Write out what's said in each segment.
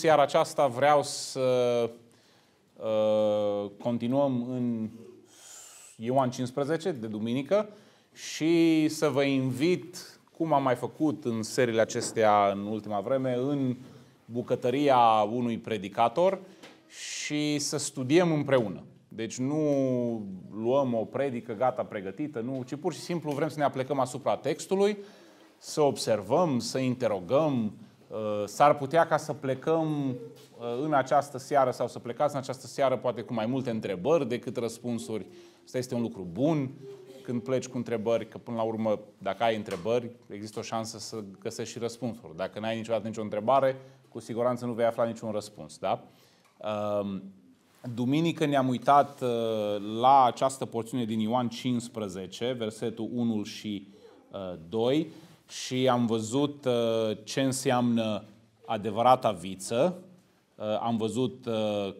seara aceasta vreau să uh, continuăm în Ioan 15 de duminică și să vă invit, cum am mai făcut în seriile acestea în ultima vreme, în bucătăria unui predicator și să studiem împreună. Deci nu luăm o predică gata, pregătită, nu, ci pur și simplu vrem să ne aplecăm asupra textului, să observăm, să interogăm, Uh, s-ar putea ca să plecăm uh, în această seară sau să plecați în această seară poate cu mai multe întrebări decât răspunsuri. Asta este un lucru bun când pleci cu întrebări, că până la urmă, dacă ai întrebări, există o șansă să găsești și răspunsuri. Dacă n-ai niciodată nicio întrebare, cu siguranță nu vei afla niciun răspuns. Da? Uh, duminică ne-am uitat la această porțiune din Ioan 15, versetul 1 și 2 și am văzut uh, ce înseamnă adevărata viță, uh, am văzut uh,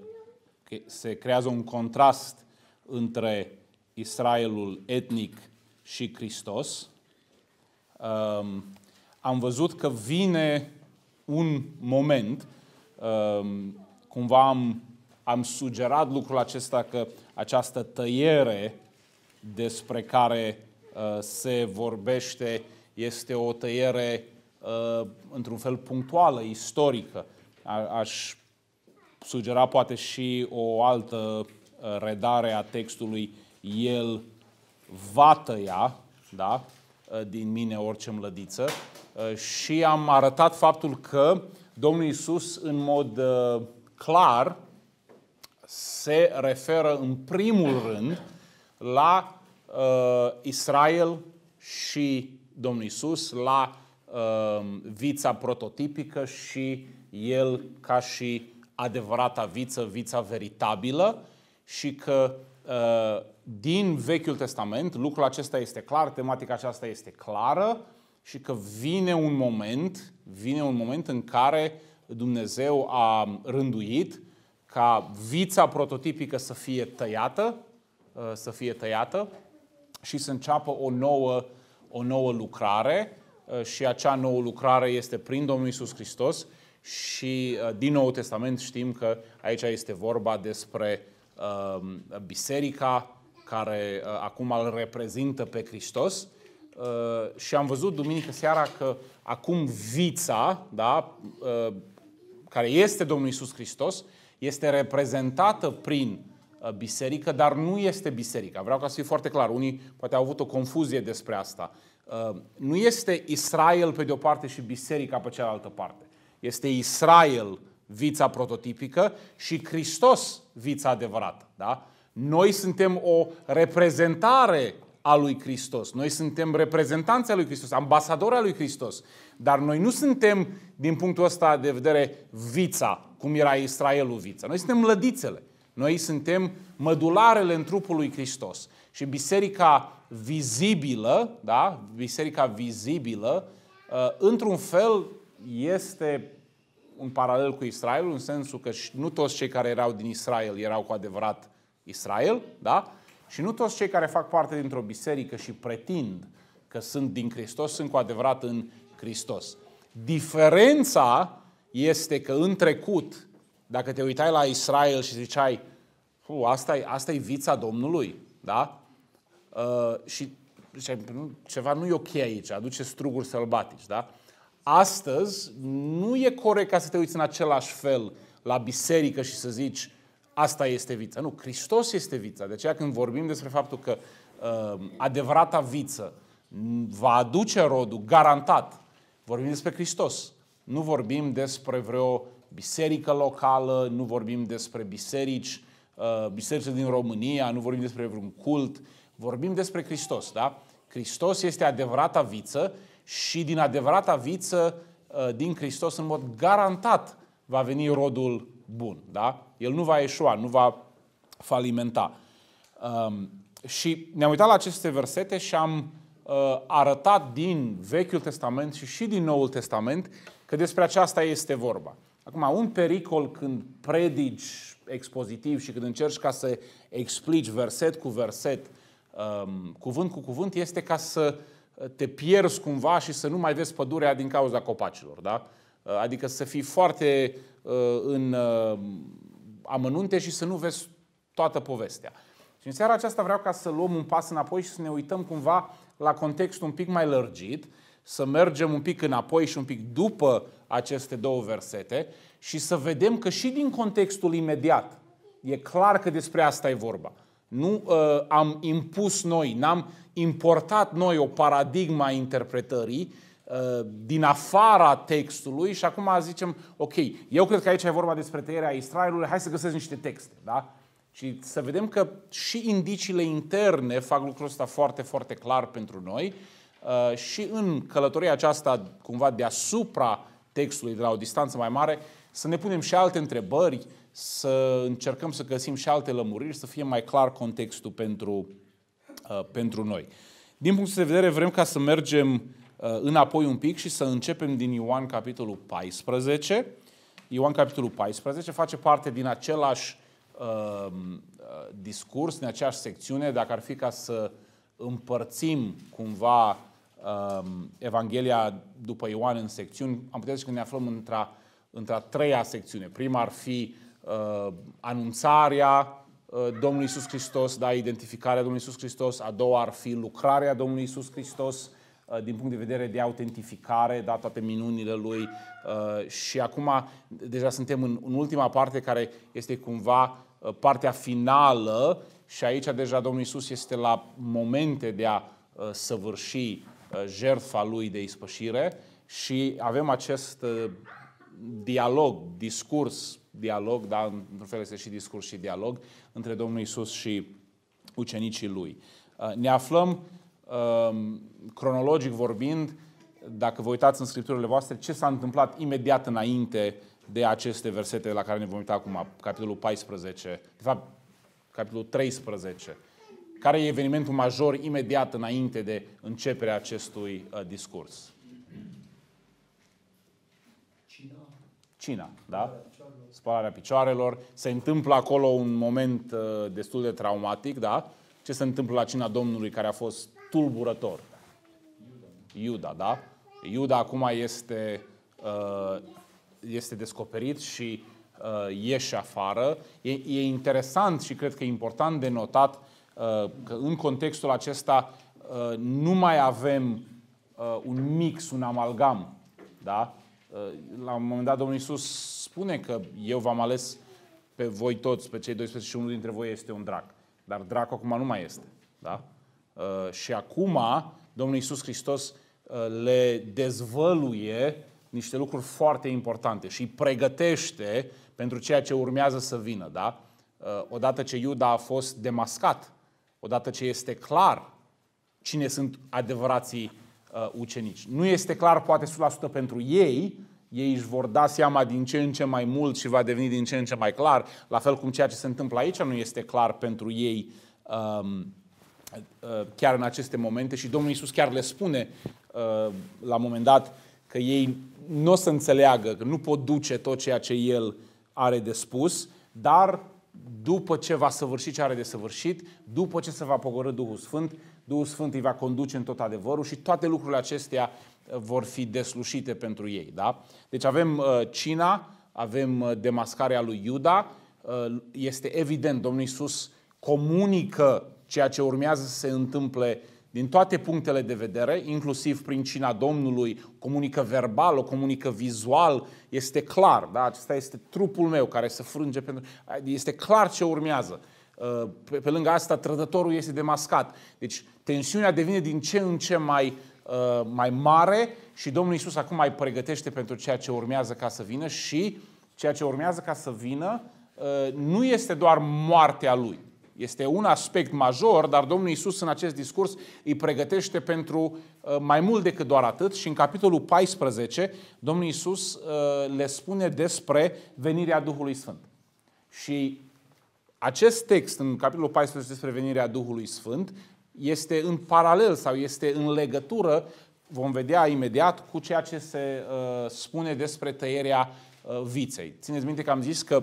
că se creează un contrast între Israelul etnic și Hristos. Um, am văzut că vine un moment, um, cumva am, am sugerat lucrul acesta că această tăiere despre care se vorbește este o tăiere uh, într-un fel punctuală, istorică. A, aș sugera poate și o altă uh, redare a textului, el va tăia, da? Uh, din mine orice mlădiță și am arătat faptul că Domnul Isus în mod clar se referă în primul rând la uh, Israel și Domnul Isus la uh, vița prototipică și el ca și adevărata viță, vița veritabilă și că uh, din Vechiul Testament lucrul acesta este clar, tematica aceasta este clară și că vine un moment, vine un moment în care Dumnezeu a rânduit ca vița prototipică să fie tăiată, ehm, să fie tăiată și să înceapă o nouă o nouă lucrare uh, și acea nouă lucrare este prin Domnul Isus Hristos și uh, din Noul Testament știm că aici este vorba despre um, biserica care uh, acum îl reprezintă pe Hristos și am văzut duminică seara că acum vița, da, care este Domnul Isus Hristos, este reprezentată prin Uh, biserică, dar nu este biserica. Vreau ca să fiu foarte clar. Unii poate au avut o confuzie despre asta. Uh, nu este Israel pe de o parte și biserica pe cealaltă parte. Este Israel vița prototipică și Hristos vița adevărată. Da? Noi suntem o reprezentare a lui Hristos. Noi suntem reprezentanții lui Hristos, ambasadori al lui Hristos. Dar noi nu suntem, din punctul ăsta de vedere, vița, cum era Israelul vița. Noi suntem lădițele. Noi suntem mădularele în trupul lui Hristos. Și biserica vizibilă, da? Biserica vizibilă, uh, într-un fel, este un paralel cu Israel, în sensul că nu toți cei care erau din Israel erau cu adevărat Israel, da? Și nu toți cei care fac parte dintr-o biserică și pretind că sunt din Hristos, sunt cu adevărat în Hristos. Diferența este că în trecut dacă te uitai la Israel și ziceai, asta e asta e vița Domnului, da? Uh, și ziceai, nu, ceva nu e ok aici, aduce struguri sălbatici, da? Astăzi nu e corect ca să te uiți în același fel la biserică și să zici, asta este vița. Nu, Hristos este vița. De aceea când vorbim despre faptul că uh, adevărata viță va aduce rodul, garantat, vorbim despre Hristos. Nu vorbim despre vreo biserică locală, nu vorbim despre biserici, uh, bisericile din România, nu vorbim despre vreun cult, vorbim despre Hristos, da? Hristos este adevărata viță și din adevărata viță, uh, din Hristos, în mod garantat, va veni rodul bun, da? El nu va eșua, nu va falimenta. Um, și ne-am uitat la aceste versete și am uh, arătat din Vechiul Testament și și din Noul Testament că despre aceasta este vorba. Acum, un pericol când predici expozitiv și când încerci ca să explici verset cu verset, um, cuvânt cu cuvânt, este ca să uh, te pierzi cumva și să nu mai vezi pădurea din cauza copacilor. Da? Uh, adică să fii foarte uh, în amănunte și să nu vezi toată povestea. Și în seara aceasta vreau ca să luăm un pas înapoi și să ne uităm cumva la contextul un pic mai lărgit, să mergem un pic înapoi și un pic după aceste două versete și să vedem că și din contextul imediat e clar că despre asta e vorba. Nu uh, am impus noi, n-am importat noi o paradigma a interpretării uh, din afara textului și acum zicem, ok, eu cred că aici e vorba despre tăierea Israelului, hai să găsesc niște texte, da? Și să vedem că și indiciile interne fac lucrul ăsta foarte, foarte clar pentru noi uh, și în călătoria aceasta cumva deasupra textului de la o distanță mai mare, să ne punem și alte întrebări, să încercăm să găsim și alte lămuriri, să fie mai clar contextul pentru, uh, pentru noi. Din punctul de vedere, vrem ca să mergem uh, înapoi un pic și să începem din Ioan capitolul 14. Ioan capitolul 14 face parte din același uh, discurs, din aceeași secțiune, dacă ar fi ca să împărțim cumva Um, Evanghelia după Ioan în secțiuni, am putea zice că ne aflăm într-a, într treia secțiune. Prima ar fi uh, anunțarea uh, Domnului Isus Hristos, da, identificarea Domnului Isus Hristos, a doua ar fi lucrarea Domnului Isus Hristos uh, din punct de vedere de autentificare, da, toate minunile lui uh, și acum deja suntem în, în ultima parte care este cumva uh, partea finală și aici deja Domnul Isus este la momente de a uh, săvârși Uh, jertfa lui de ispășire și avem acest uh, dialog, discurs, dialog, dar într-un fel este și discurs și dialog, între Domnul Isus și ucenicii lui. Uh, ne aflăm, um, cronologic vorbind, dacă vă uitați în scripturile voastre, ce s-a întâmplat imediat înainte de aceste versete la care ne vom uita acum, capitolul 14, de fapt, capitolul 13, care e evenimentul major imediat înainte de începerea acestui uh, discurs? Cina. Cina, da? Spalarea picioarelor. Se întâmplă acolo un moment uh, destul de traumatic, da? Ce se întâmplă la cina Domnului care a fost tulburător? Iuda, da? Iuda acum este, uh, este descoperit și ieși afară. E, e interesant și cred că e important de notat Uh, că în contextul acesta uh, nu mai avem uh, un mix, un amalgam. Da? La un moment dat Domnul Iisus spune că eu v-am ales pe voi toți, pe cei 12 și unul dintre voi este un drac. Dar drac acum nu mai este. Da? Și acum Domnul Iisus Hristos le dezvăluie niște lucruri foarte importante și îi pregătește pentru ceea ce urmează să vină. Da? Odată ce Iuda a fost demascat, odată ce este clar cine sunt adevărații uh, ucenici. Nu este clar poate 100% pentru ei, ei își vor da seama din ce în ce mai mult și va deveni din ce în ce mai clar, la fel cum ceea ce se întâmplă aici nu este clar pentru ei um, uh, chiar în aceste momente și Domnul Isus chiar le spune uh, la un moment dat că ei nu o să înțeleagă, că nu pot duce tot ceea ce El are de spus, dar după ce va săvârși ce are de săvârșit, după ce se va pogorâ Duhul Sfânt, Duhul Sfânt îi va conduce în tot adevărul și toate lucrurile acestea uh, vor fi deslușite pentru ei. Da? Deci avem uh, cina, avem uh, demascarea lui Iuda, uh, este evident, Domnul Iisus comunică ceea ce urmează să se întâmple din toate punctele de vedere, inclusiv prin cina Domnului, comunică verbal, o comunică vizual, este clar, da? acesta este trupul meu care se frânge pentru... Este clar ce urmează. Uh, pe, pe lângă asta, trădătorul este demascat. Deci, tensiunea devine din ce în ce mai, uh, mai mare și Domnul Isus acum mai pregătește pentru ceea ce urmează ca să vină și ceea ce urmează ca să vină uh, nu este doar moartea lui. Este un aspect major, dar Domnul Isus în acest discurs îi pregătește pentru uh, mai mult decât doar atât și în capitolul 14 Domnul Isus uh, le spune despre venirea Duhului Sfânt. Și acest text în capitolul 14 despre venirea Duhului Sfânt este în paralel sau este în legătură, vom vedea imediat, cu ceea ce se uh, spune despre tăierea viței. Țineți minte că am zis că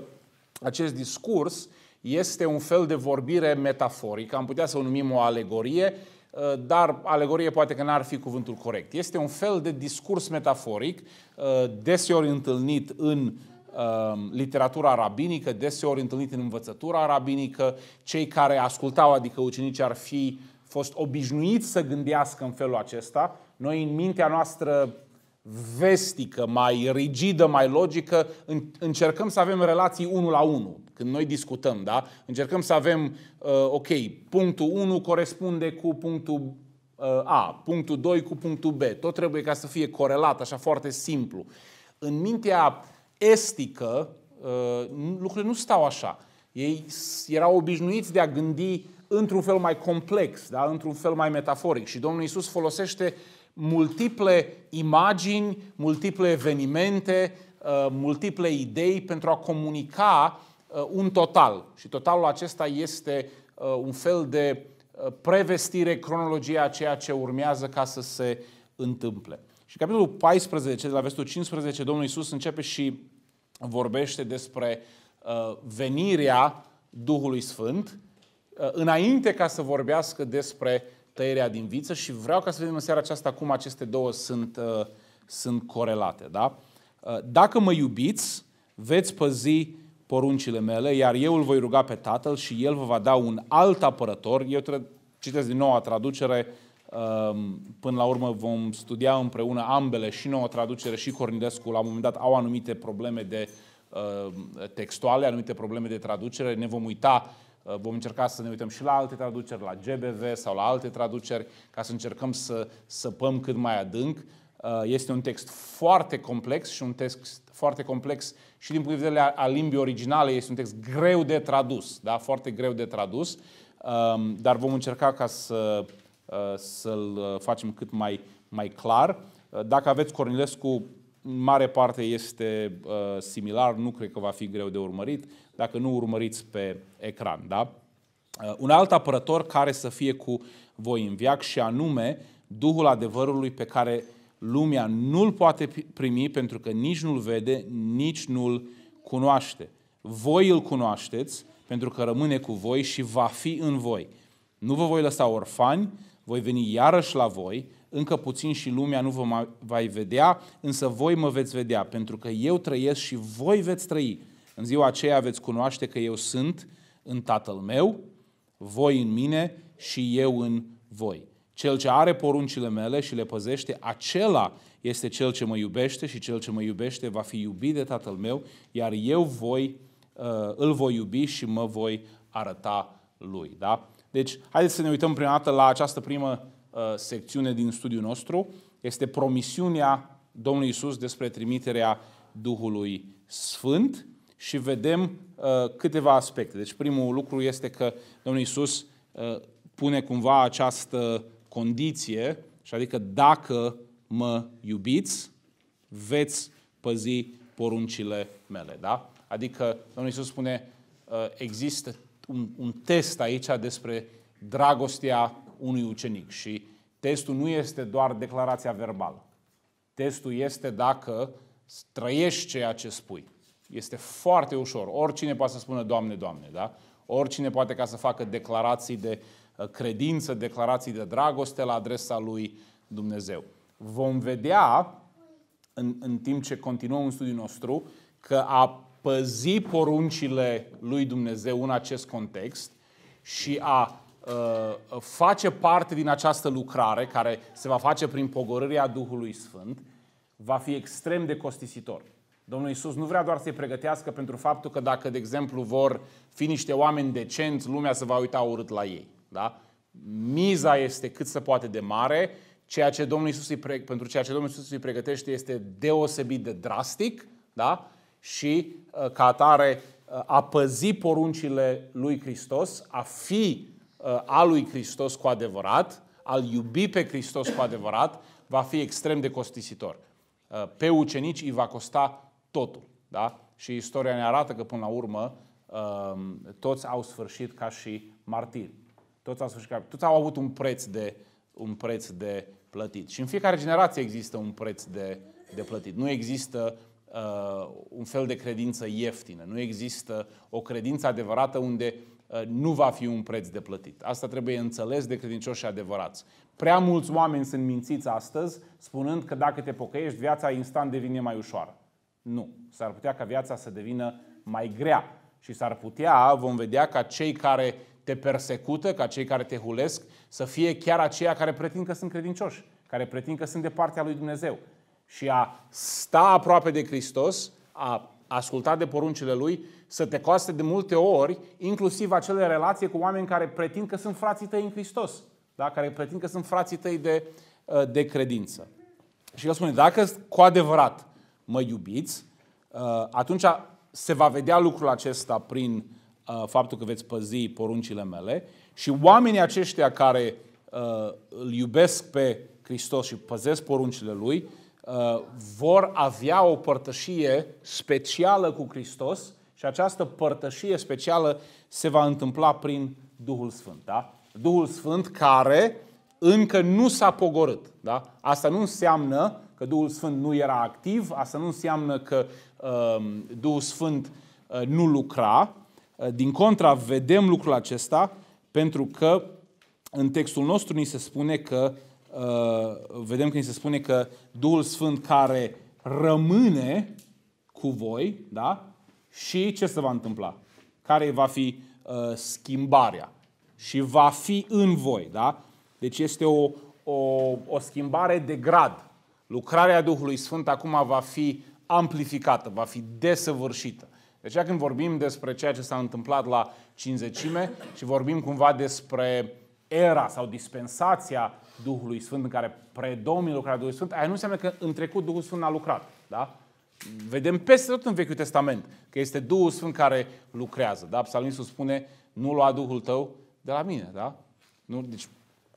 acest discurs este un fel de vorbire metaforică, am putea să o numim o alegorie, uh, dar alegorie poate că n-ar fi cuvântul corect. Este un fel de discurs metaforic, uh, deseori întâlnit în uh, literatura rabinică, deseori întâlnit în învățătura rabinică. Cei care ascultau, adică ucenicii, ar fi fost obișnuiți să gândească în felul acesta. Noi, în mintea noastră vestică, mai rigidă, mai logică, încercăm să avem relații unul la unul. Când noi discutăm, da? Încercăm să avem, uh, ok, punctul 1 corespunde cu punctul uh, A, punctul 2 cu punctul B. Tot trebuie ca să fie corelat, așa foarte simplu. În mintea estică, uh, lucrurile nu stau așa. Ei erau obișnuiți de a gândi într-un fel mai complex, da? într-un fel mai metaforic. Și Domnul Isus folosește uh, multiple imagini, multiple evenimente, uh, multiple idei pentru a comunica uh, un total. Și totalul acesta este uh, un fel de prevestire, cronologia a ceea ce urmează ca să se întâmple. Și capitolul 14, de la versetul 15, Domnul Iisus începe și vorbește despre venirea Duhului Sfânt, înainte ca să vorbească despre tăierea din viță și vreau ca să vedem în seara aceasta cum aceste două sunt, uh, sunt corelate. Da? Uh, dacă mă iubiți, veți păzi poruncile mele, iar eu îl voi ruga pe Tatăl și El vă va da un alt apărător. Eu citesc din noua traducere, um, Până la urmă vom studia împreună ambele, și noua traducere și Cornidescu. La un moment dat au anumite probleme de uh, textuale, anumite probleme de traducere. Ne vom uita Uh, vom încerca să ne uităm și la alte traduceri, la GBV sau la alte traduceri, ca să încercăm să săpăm cât mai adânc. Uh, este un text foarte complex și un text foarte complex și din punct de vedere al limbii originale este un text greu de tradus, da? foarte greu de tradus, um, dar vom încerca ca să, uh, să-l facem cât mai, mai clar. Dacă aveți Cornilescu, în mare parte este similar, nu cred că va fi greu de urmărit dacă nu urmăriți pe ecran. Da? Uh, un alt apărător care să fie cu voi în viac și anume Duhul adevărului pe care lumea nu-l poate primi pentru că nici nu-l vede, nici nu-l cunoaște. Voi îl cunoașteți pentru că rămâne cu voi și va fi în voi. Nu vă voi lăsa orfani, voi veni iarăși la voi, încă puțin și lumea nu vă mai vedea, însă voi mă veți vedea, pentru că eu trăiesc și voi veți trăi. În ziua aceea veți cunoaște că eu sunt în Tatăl meu, voi în mine și eu în voi. Cel ce are poruncile mele și le păzește, acela este cel ce mă iubește și cel ce mă iubește va fi iubit de Tatăl meu, iar eu voi, uh, îl voi iubi și mă voi arăta lui. Da? Deci, haideți să ne uităm prima dată la această primă uh, secțiune din studiul nostru. Este promisiunea Domnului Isus despre trimiterea Duhului Sfânt și vedem uh, câteva aspecte. Deci primul lucru este că Domnul Iisus uh, pune cumva această condiție, și adică dacă mă iubiți, veți păzi poruncile mele. Da? Adică Domnul Iisus spune, uh, există un, un test aici despre dragostea unui ucenic și testul nu este doar declarația verbală. Testul este dacă trăiești ceea ce spui. Este foarte ușor. Oricine poate să spună Doamne, Doamne, da? Oricine poate ca să facă declarații de uh, credință, declarații de dragoste la adresa lui Dumnezeu. Vom vedea, în, în timp ce continuăm în studiul nostru, că a păzi poruncile lui Dumnezeu în acest context și a uh, face parte din această lucrare care se va face prin pogorârea Duhului Sfânt, va fi extrem de costisitor. Domnul Isus nu vrea doar să-i pregătească pentru faptul că dacă, de exemplu, vor fi niște oameni decenți, lumea se va uita urât la ei. Da? Miza este cât se poate de mare, ceea ce Domnul Isus îi, pre... pentru ceea ce Domnul Isus îi pregătește este deosebit de drastic da? și uh, ca atare uh, a păzi poruncile lui Hristos, a fi uh, a lui Hristos cu adevărat, al iubi pe Hristos cu adevărat, va fi extrem de costisitor. Pe ucenici îi va costa totul. Da? Și istoria ne arată că, până la urmă, um, toți au sfârșit ca și martiri. Toți au, sfârșit ca... toți au avut un preț, de, un preț de plătit. Și în fiecare generație există un preț de, de plătit. Nu există uh, un fel de credință ieftină. Nu există o credință adevărată unde uh, nu va fi un preț de plătit. Asta trebuie înțeles de credincioși și adevărați. Prea mulți oameni sunt mințiți astăzi spunând că dacă te pocăiești, viața instant devine mai ușoară. Nu. S-ar putea ca viața să devină mai grea și s-ar putea, vom vedea, ca cei care te persecută, ca cei care te hulesc, să fie chiar aceia care pretind că sunt credincioși, care pretind că sunt de partea lui Dumnezeu. Și a sta aproape de Hristos, a asculta de poruncile Lui, să te coste de multe ori, inclusiv acele relații cu oameni care pretind că sunt frații tăi în Hristos, da? care pretind că sunt frații tăi de, de credință. Și el spune, dacă cu adevărat mă iubiți, uh, atunci se va vedea lucrul acesta prin uh, faptul că veți păzi poruncile mele și oamenii aceștia care uh, îl iubesc pe Hristos și păzesc poruncile Lui, vor avea o părtășie specială cu Hristos și această părtășie specială se va întâmpla prin Duhul Sfânt. Da? Duhul Sfânt care încă nu s-a pogorât. Da? Asta nu înseamnă că Duhul Sfânt nu era activ, asta nu înseamnă că uh, Duhul Sfânt uh, nu lucra. Uh, din contra, vedem lucrul acesta pentru că în textul nostru ni se spune că uh, vedem că ni se spune că Duhul Sfânt care rămâne cu voi, da? Și ce se va întâmpla? Care va fi uh, schimbarea? Și va fi în voi, da? Deci este o, o, o schimbare de grad. Lucrarea Duhului Sfânt acum va fi amplificată, va fi desăvârșită. Deci când vorbim despre ceea ce s-a întâmplat la cinzecime și vorbim cumva despre era sau dispensația Duhului Sfânt în care predomine lucrarea Duhului Sfânt, aia nu înseamnă că în trecut Duhul Sfânt a lucrat. Da? Vedem peste tot în Vechiul Testament că este Duhul Sfânt care lucrează. Da? Psalmistul spune, nu lua Duhul tău de la mine. Da? Nu? Deci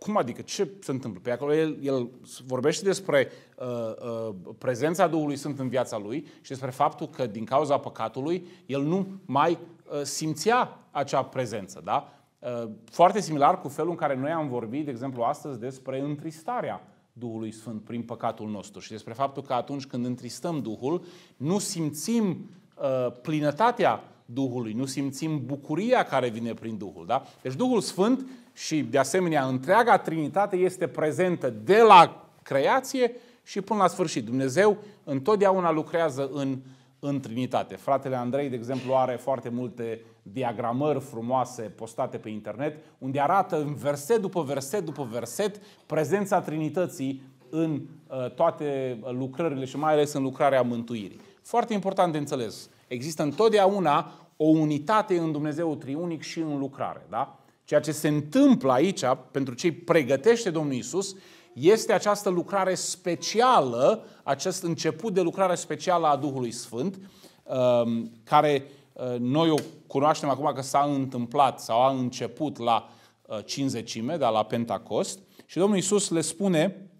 cum adică? Ce se întâmplă? Pe păi acolo el, el vorbește despre uh, uh, prezența Duhului Sfânt în viața lui și despre faptul că din cauza păcatului el nu mai uh, simțea acea prezență. Da? Uh, foarte similar cu felul în care noi am vorbit, de exemplu, astăzi despre întristarea Duhului Sfânt prin păcatul nostru și despre faptul că atunci când întristăm Duhul, nu simțim uh, plinătatea Duhului, nu simțim bucuria care vine prin Duhul. Da? Deci Duhul Sfânt și, de asemenea, întreaga Trinitate este prezentă de la creație și până la sfârșit. Dumnezeu întotdeauna lucrează în, în Trinitate. Fratele Andrei, de exemplu, are foarte multe diagramări frumoase postate pe internet, unde arată în verset după verset după verset prezența Trinității în uh, toate uh, lucrările și mai ales în lucrarea mântuirii. Foarte important de înțeles. Există întotdeauna o unitate în Dumnezeu triunic și în lucrare. Da? Ceea ce se întâmplă aici, pentru cei pregătește Domnul Isus, este această lucrare specială, acest început de lucrare specială a Duhului Sfânt, um, care uh, noi o cunoaștem acum că s-a întâmplat sau a început la uh, cinzecime, dar la Pentacost. Și Domnul Isus le spune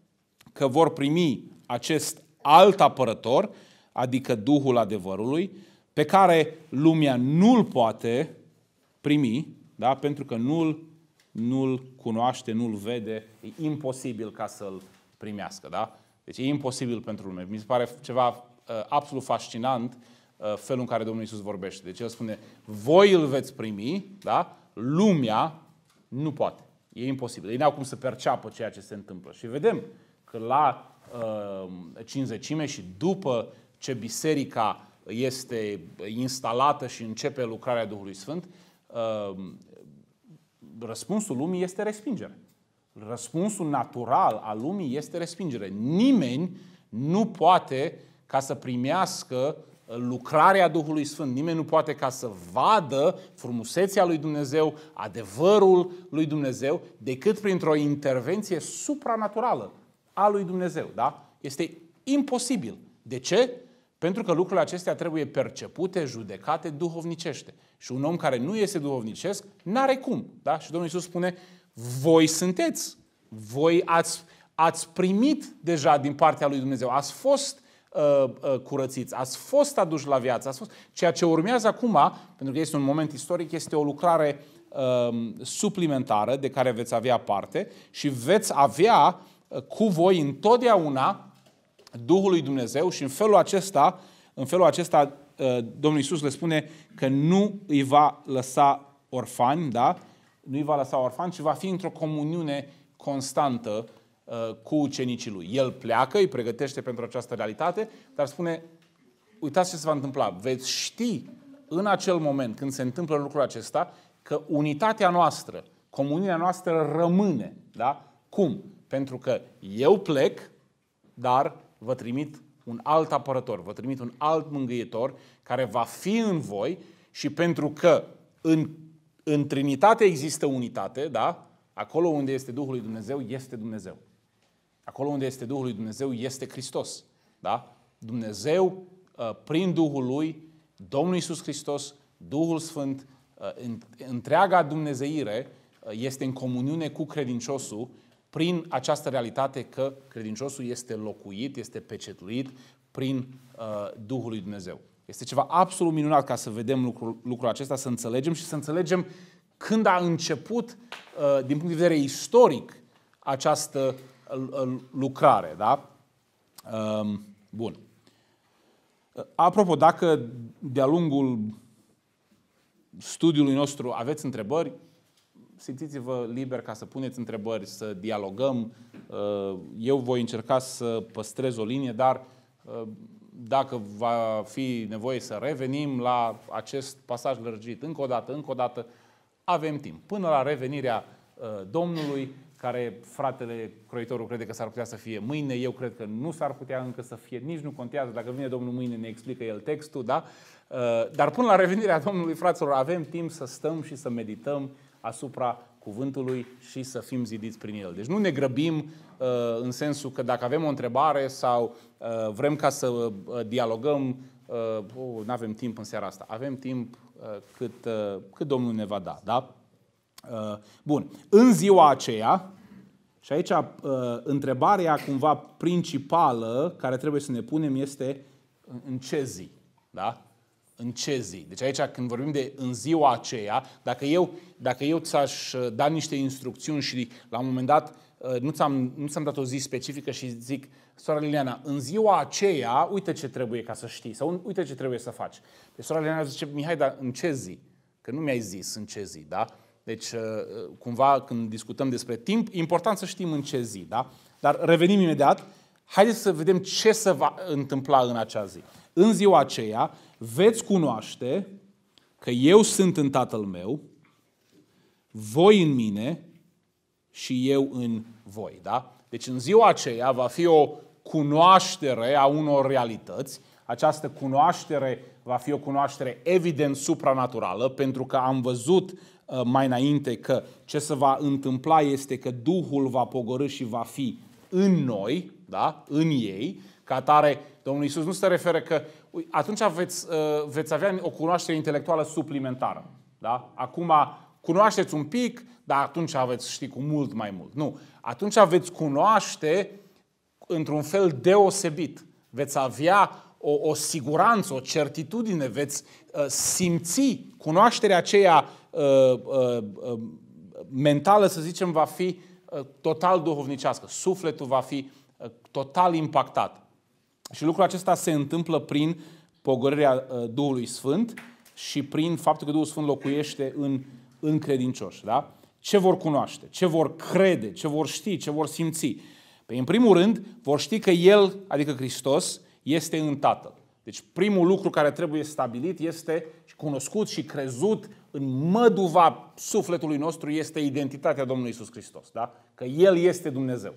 că vor primi acest alt apărător, adică Duhul adevărului, pe care lumea nu-l poate primi da? Pentru că nu-l, nu-l cunoaște, nu-l vede, e imposibil ca să-l primească. Da? Deci e imposibil pentru lume. Mi se pare ceva uh, absolut fascinant uh, felul în care Domnul Isus vorbește. Deci el spune, voi îl veți primi, da? lumea nu poate. E imposibil. Ei n-au cum să perceapă ceea ce se întâmplă. Și vedem că la uh, cinzecime și după ce biserica este instalată și începe lucrarea Duhului Sfânt, uh, răspunsul lumii este respingere. Răspunsul natural al lumii este respingere. Nimeni nu poate ca să primească uh, lucrarea Duhului Sfânt. Nimeni nu poate ca să vadă frumusețea lui Dumnezeu, adevărul lui Dumnezeu, decât printr-o intervenție supranaturală a lui Dumnezeu. Da? Este imposibil. De ce? Pentru că lucrurile acestea trebuie percepute, judecate duhovnicește. Și un om care nu este duhovnicesc, n-are cum. Da? Și Domnul Iisus spune, voi sunteți, voi ați, ați primit deja din partea lui Dumnezeu, ați fost uh, uh, curățiți, ați fost aduși la viață, ați fost... Ceea ce urmează acum, pentru că este un moment istoric, este o lucrare uh, suplimentară de care veți avea parte și veți avea uh, cu voi întotdeauna Duhului Dumnezeu și în felul acesta, în felul acesta uh, Domnul Isus le spune că nu îi va lăsa orfani, da? Nu îi va lăsa orfani, ci va fi într-o comuniune constantă uh, cu ucenicii lui. El pleacă, îi pregătește pentru această realitate, dar spune, uitați ce se va întâmpla. Veți ști în acel moment când se întâmplă lucrul acesta că unitatea noastră, comuniunea noastră rămâne. Da? Cum? Pentru că eu plec, dar vă trimit un alt apărător, vă trimit un alt mângâietor care va fi în voi și pentru că în, în Trinitate există unitate, da? Acolo unde este Duhul lui Dumnezeu, este Dumnezeu. Acolo unde este Duhul lui Dumnezeu, este Hristos. Da? Dumnezeu, uh, prin Duhul lui, Domnul Iisus Hristos, Duhul Sfânt, uh, întreaga dumnezeire uh, este în comuniune cu credinciosul prin această realitate că credinciosul este locuit, este pecetuit prin uh, Duhul lui Dumnezeu. Este ceva absolut minunat ca să vedem lucrul, lucrul acesta, să înțelegem și să înțelegem când a început, uh, din punct de vedere istoric, această uh, uh lucrare. Da? Um, uh, bun. Apropo, dacă de-a lungul studiului nostru aveți întrebări, simțiți-vă liber ca să puneți întrebări, să dialogăm. Uh, eu voi încerca să păstrez o linie, dar uh, dacă va fi nevoie să revenim la acest pasaj lărgit încă o dată, încă o dată, avem timp. Până la revenirea uh, Domnului, care fratele Croitorul crede că s-ar putea să fie mâine, eu cred că nu s-ar putea încă să fie, nici nu contează, dacă vine Domnul mâine ne explică el textul, da? Dar până la revenirea Domnului, fraților, avem timp să stăm și să medităm asupra cuvântului și să fim zidiți prin el. Deci nu ne grăbim uh, în sensul că dacă avem o întrebare sau uh, vrem ca să uh, dialogăm, oh, nu avem timp în seara asta. Avem timp cât, cât Domnul ne va da. da? Bun. În ziua aceea, și aici întrebarea cumva principală care trebuie să ne punem este în ce zi? Da? În ce zi? Deci aici când vorbim de în ziua aceea, dacă eu, dacă eu ți-aș uh, da niște instrucțiuni și la un moment dat uh, nu ți-am, nu ți-am dat o zi specifică și zic, sora Liliana, în ziua aceea, uite ce trebuie ca să știi, sau uite ce trebuie să faci. Deci sora Liliana zice, Mihai, dar în ce zi? Că nu mi-ai zis în ce zi, da? Deci, uh, cumva, când discutăm despre timp, important să știm în ce zi, da? Dar revenim imediat. Haideți să vedem ce se va întâmpla în acea zi. În ziua aceea, veți cunoaște că eu sunt în Tatăl meu, voi în mine și eu în voi. Da? Deci în ziua aceea va fi o cunoaștere a unor realități. Această cunoaștere va fi o cunoaștere evident supranaturală, pentru că am văzut uh, mai înainte că ce se va întâmpla este că Duhul va pogorâ și va fi în noi, da? în ei, ca tare, Domnul Isus nu se referă că atunci veți, uh, veți avea o cunoaștere intelectuală suplimentară. Da? Acum cunoașteți un pic, dar atunci veți ști cu mult mai mult. Nu. Atunci veți cunoaște într-un fel deosebit. Veți avea o, o siguranță, o certitudine, veți uh, simți cunoașterea aceea uh, uh, uh, mentală, să zicem, va fi uh, total duhovnicească. Sufletul va fi Uh, total impactat. Și lucrul acesta se întâmplă prin pogorirea uh, Duhului Sfânt și prin faptul că Duhul Sfânt locuiește în, în credincioși. Da? Ce vor cunoaște? Ce vor crede? Ce vor ști? Ce vor simți? Păi, în primul rând, vor ști că El, adică Hristos, este în Tatăl. Deci primul lucru care trebuie stabilit este cunoscut și crezut în măduva sufletului nostru este identitatea Domnului Isus Hristos. Da? Că El este Dumnezeu.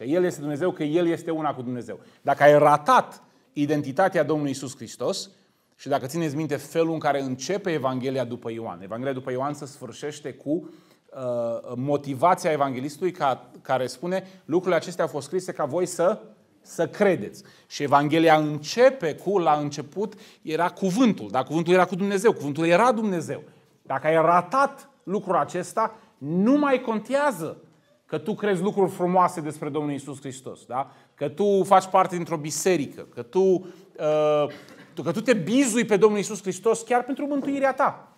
Că El este Dumnezeu, că El este una cu Dumnezeu. Dacă ai ratat identitatea Domnului Isus Hristos și dacă țineți minte felul în care începe Evanghelia după Ioan, Evanghelia după Ioan se sfârșește cu uh, motivația evanghelistului ca, care spune lucrurile acestea au fost scrise ca voi să să credeți. Și Evanghelia începe cu, la început, era cuvântul. Dar cuvântul era cu Dumnezeu. Cuvântul era Dumnezeu. Dacă ai ratat lucrul acesta, nu mai contează că tu crezi lucruri frumoase despre Domnul Isus Hristos, da? că tu faci parte dintr-o biserică, că tu, uh, că tu te bizui pe Domnul Isus Hristos chiar pentru mântuirea ta.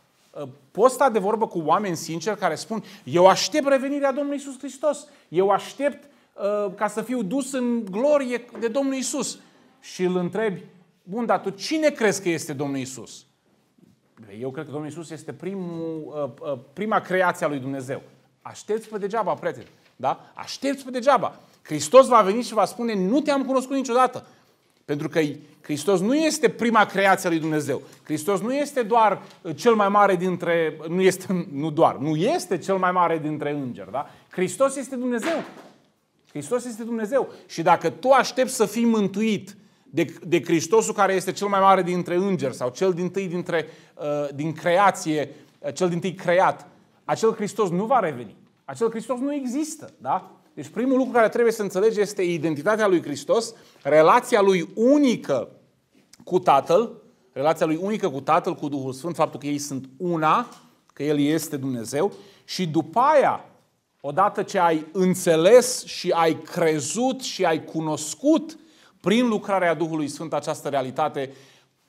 Uh, poți sta de vorbă cu oameni sinceri care spun eu aștept revenirea Domnului Isus Hristos, eu aștept uh, ca să fiu dus în glorie de Domnul Isus. Și îl întrebi, bun, dar tu cine crezi că este Domnul Isus? Eu cred că Domnul Isus este primul, uh, uh, prima creație a lui Dumnezeu. Aștepți pe degeaba, prieteni. Da? Aștepți pe degeaba. Hristos va veni și va spune, nu te-am cunoscut niciodată. Pentru că Hristos nu este prima creație a lui Dumnezeu. Hristos nu este doar uh, cel mai mare dintre, uh, nu este, nu doar, nu este cel mai mare dintre îngeri, da? Hristos este Dumnezeu. Hristos este Dumnezeu. Și dacă tu aștepți să fii mântuit de, de Hristosul care este cel mai mare dintre îngeri sau cel din tâi dintre, uh, din creație, cel din tâi creat, acel Hristos nu va reveni. Acel Hristos nu există, da? Deci primul lucru care trebuie să înțelege este identitatea lui Hristos, relația lui unică cu Tatăl, relația lui unică cu Tatăl, cu Duhul Sfânt, faptul că ei sunt una, că El este Dumnezeu și după aia, odată ce ai înțeles și ai crezut și ai cunoscut prin lucrarea Duhului Sfânt această realitate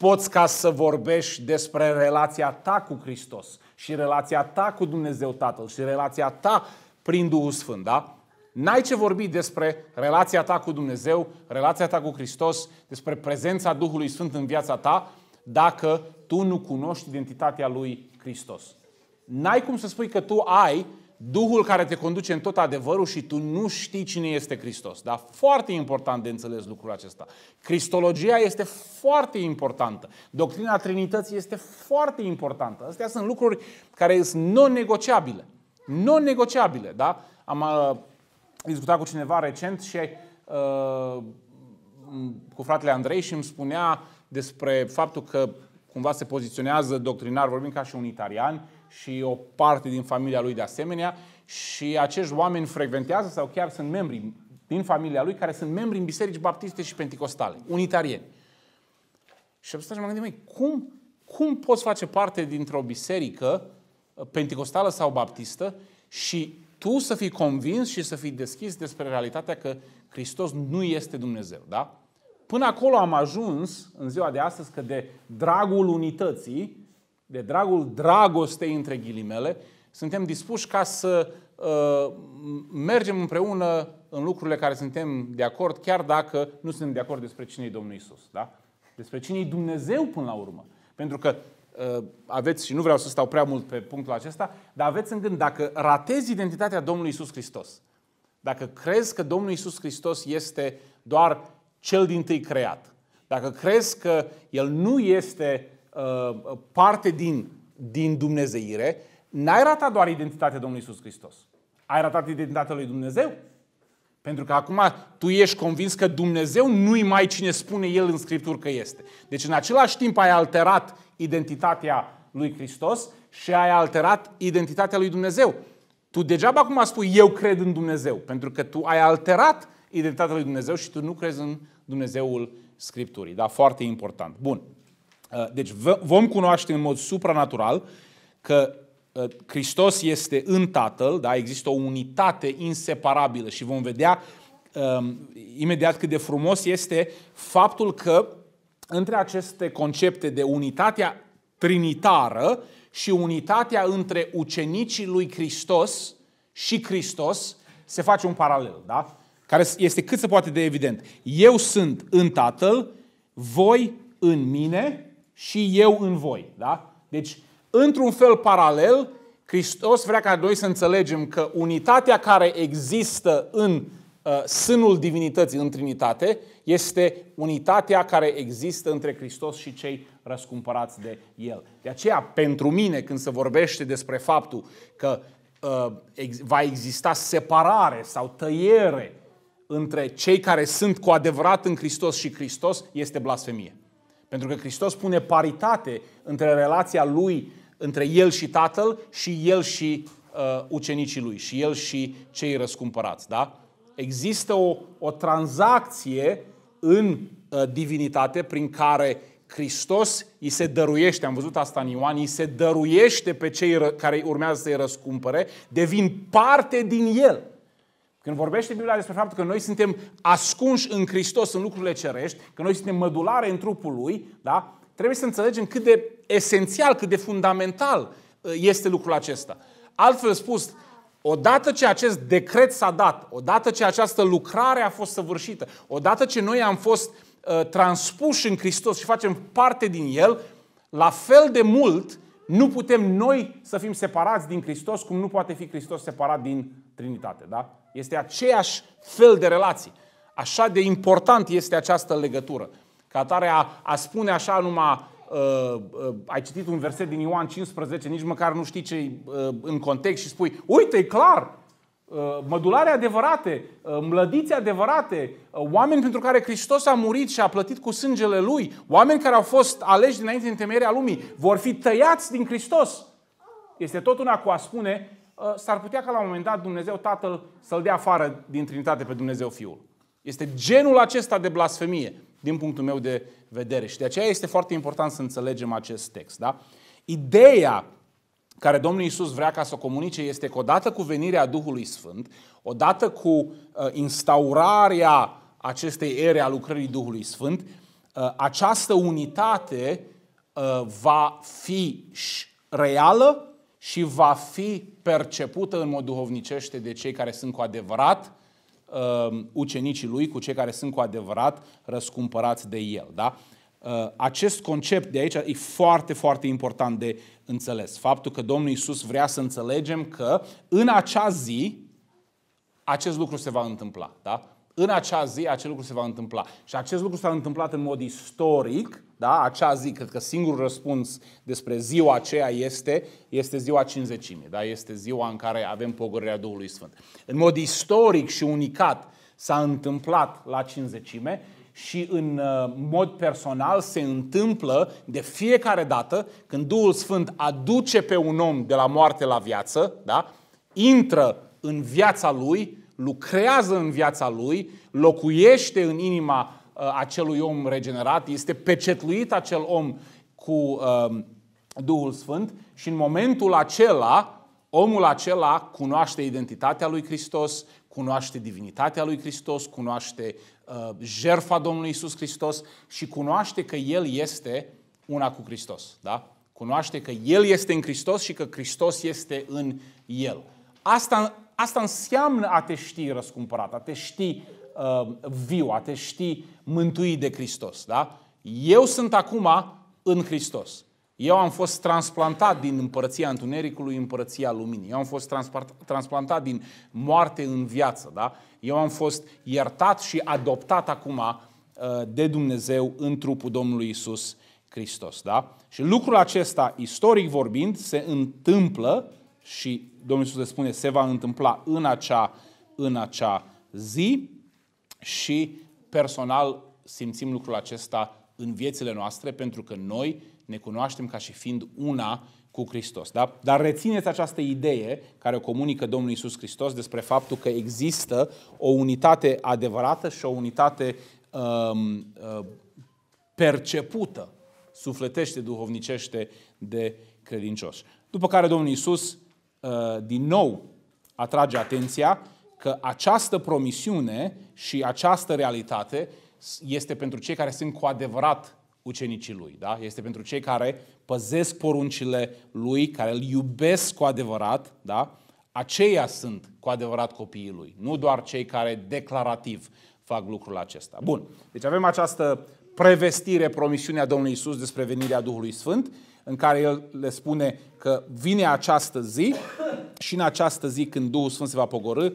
poți ca să vorbești despre relația ta cu Hristos și relația ta cu Dumnezeu Tatăl și relația ta prin Duhul Sfânt, da? N-ai ce vorbi despre relația ta cu Dumnezeu, relația ta cu Hristos, despre prezența Duhului Sfânt în viața ta, dacă tu nu cunoști identitatea lui Hristos. N-ai cum să spui că tu ai Duhul care te conduce în tot adevărul și tu nu știi cine este Hristos. Dar foarte important de înțeles lucrul acesta. Cristologia este foarte importantă. Doctrina Trinității este foarte importantă. Astea sunt lucruri care sunt non-negociabile. Non-negociabile, da? Am uh, discutat cu cineva recent și uh, cu fratele Andrei și îmi spunea despre faptul că cumva se poziționează doctrinar, vorbim ca și unitarian, și o parte din familia lui de asemenea și acești oameni frecventează sau chiar sunt membri din familia lui care sunt membri în biserici baptiste și pentecostale, unitarieni. Și atunci m-am gândit, cum, cum poți face parte dintr-o biserică uh, pentecostală sau baptistă și tu să fii convins și să fii deschis despre realitatea că Hristos nu este Dumnezeu, da? Până acolo am ajuns, în ziua de astăzi, că de dragul unității, de dragul dragostei între ghilimele, suntem dispuși ca să uh, mergem împreună în lucrurile care suntem de acord, chiar dacă nu suntem de acord despre cine e Domnul Isus. Da? Despre cine e Dumnezeu până la urmă. Pentru că uh, aveți, și nu vreau să stau prea mult pe punctul acesta, dar aveți în gând, dacă ratezi identitatea Domnului Isus Hristos, dacă crezi că Domnul Isus Hristos este doar cel din tâi creat, dacă crezi că El nu este Uh, uh, parte din, din Dumnezeire, n-ai ratat doar identitatea Domnului Isus Hristos. Ai ratat identitatea lui Dumnezeu? Pentru că acum tu ești convins că Dumnezeu nu-i mai cine spune El în Scripturi că este. Deci în același timp ai alterat identitatea lui Hristos și ai alterat identitatea lui Dumnezeu. Tu degeaba acum spui eu cred în Dumnezeu, pentru că tu ai alterat identitatea lui Dumnezeu și tu nu crezi în Dumnezeul Scripturii. Da, foarte important. Bun. Uh, deci vom cunoaște în mod supranatural că uh, Hristos este în Tatăl, da? există o unitate inseparabilă și vom vedea um, imediat cât de frumos este faptul că între aceste concepte de unitatea trinitară și unitatea între ucenicii lui Hristos și Hristos se face un paralel, da? care este cât se poate de evident. Eu sunt în Tatăl, voi în mine, și eu în voi. Da? Deci, într-un fel paralel, Hristos vrea ca noi să înțelegem că unitatea care există în uh, sânul divinității, în Trinitate, este unitatea care există între Hristos și cei răscumpărați de El. De aceea, pentru mine, când se vorbește despre faptul că uh, va exista separare sau tăiere între cei care sunt cu adevărat în Hristos și Hristos, este blasfemie. Pentru că Hristos pune paritate între relația lui, între el și tatăl și el și uh, ucenicii lui și el și cei răscumpărați. Da? Există o, o tranzacție în uh, divinitate prin care Hristos îi se dăruiește, am văzut asta în Ioan, îi se dăruiește pe cei ră, care urmează să-i răscumpere, devin parte din el. Când vorbește Biblia despre faptul că noi suntem ascunși în Hristos în lucrurile cerești, că noi suntem mădulare în trupul Lui, da? trebuie să înțelegem cât de esențial, cât de fundamental uh, este lucrul acesta. Altfel spus, Odată ce acest decret s-a dat, odată ce această lucrare a fost săvârșită, odată ce noi am fost uh, transpuși în Hristos și facem parte din El, la fel de mult nu putem noi să fim separați din Hristos cum nu poate fi Hristos separat din Trinitate. Da? Este aceeași fel de relații. Așa de important este această legătură. Ca atare a, a spune așa numai, uh, uh, ai citit un verset din Ioan 15, nici măcar nu știi ce uh, în context și spui, uite, e clar, uh, mădulare adevărate, uh, mlădiți adevărate, uh, oameni pentru care Hristos a murit și a plătit cu sângele Lui, oameni care au fost aleși dinainte în întemeierea lumii, vor fi tăiați din Hristos. Este tot una cu a spune, Ă, s-ar putea ca la un moment dat Dumnezeu Tatăl să-l dea afară din Trinitate pe Dumnezeu Fiul. Este genul acesta de blasfemie, din punctul meu de vedere. Și de aceea este foarte important să înțelegem acest text. Da? Ideea care Domnul Iisus vrea ca să o comunice este că odată cu venirea Duhului Sfânt, odată cu ă, instaurarea acestei ere a lucrării Duhului Sfânt, ă, această unitate va fi reală și va fi percepută în mod duhovnicește de cei care sunt cu adevărat uh, ucenicii lui, cu cei care sunt cu adevărat răscumpărați de el. Da? Uh, acest concept de aici e foarte, foarte important de înțeles. Faptul că Domnul Isus vrea să înțelegem că în acea zi acest lucru se va întâmpla. Da? în acea zi acel lucru se va întâmpla. Și acest lucru s-a întâmplat în mod istoric, da? acea zi, cred că singurul răspuns despre ziua aceea este, este ziua cinzecimii, da? este ziua în care avem pogorirea Duhului Sfânt. În mod istoric și unicat s-a întâmplat la cinzecime și în uh, mod personal se întâmplă de fiecare dată când Duhul Sfânt aduce pe un om de la moarte la viață, da? intră în viața lui lucrează în viața lui, locuiește în inima uh, acelui om regenerat, este pecetluit acel om cu um, Duhul Sfânt și în momentul acela, omul acela cunoaște identitatea lui Hristos, cunoaște divinitatea lui Hristos, cunoaște uh, jerfa Domnului Isus Hristos și cunoaște că El este una cu Hristos. Da? Cunoaște că El este în Hristos și că Hristos este în El. Asta asta înseamnă a te ști răscumpărat, a te ști uh, viu, a te ști mântuit de Hristos. Da? Eu sunt acum în Hristos. Eu am fost transplantat din împărăția întunericului în împărăția luminii. Eu am fost transplantat din moarte în viață. Da? Eu am fost iertat și adoptat acum uh, de Dumnezeu în trupul Domnului Isus Hristos. Da? Și lucrul acesta, istoric vorbind, se întâmplă și Domnul Iisus le spune, se va întâmpla în acea, în acea zi și personal simțim lucrul acesta în viețile noastre pentru că noi ne cunoaștem ca și fiind una cu Hristos. Da? Dar rețineți această idee care o comunică Domnul Iisus Hristos despre faptul că există o unitate adevărată și o unitate um, uh, percepută, sufletește, duhovnicește de credincioși. După care Domnul Iisus Uh, din nou atrage atenția că această promisiune și această realitate este pentru cei care sunt cu adevărat ucenicii lui. Da? Este pentru cei care păzesc poruncile lui, care îl iubesc cu adevărat. Da? Aceia sunt cu adevărat copiii lui, nu doar cei care declarativ fac lucrul acesta. Bun, deci avem această prevestire promisiunea Domnului Isus despre venirea Duhului Sfânt, în care el le spune că vine această zi și în această zi când Duhul Sfânt se va pogorâ,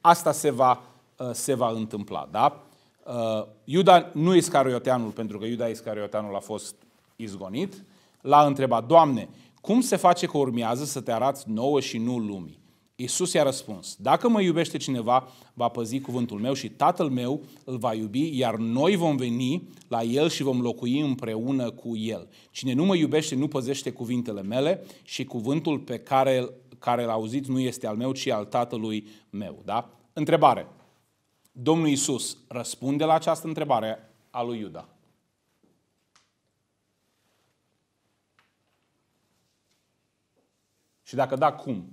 asta se va, uh, se va întâmpla. Da? Uh, Iuda nu e scarioteanul, pentru că Iuda Iscarioteanul a fost izgonit, l-a întrebat, Doamne, cum se face că urmează să te arați nouă și nu lumii? Isus i-a răspuns, dacă mă iubește cineva, va păzi cuvântul meu și tatăl meu îl va iubi, iar noi vom veni la el și vom locui împreună cu el. Cine nu mă iubește, nu păzește cuvintele mele și cuvântul pe care, care l-a auzit nu este al meu, ci al tatălui meu. Da? Întrebare. Domnul Isus răspunde la această întrebare a lui Iuda. Și dacă da, cum?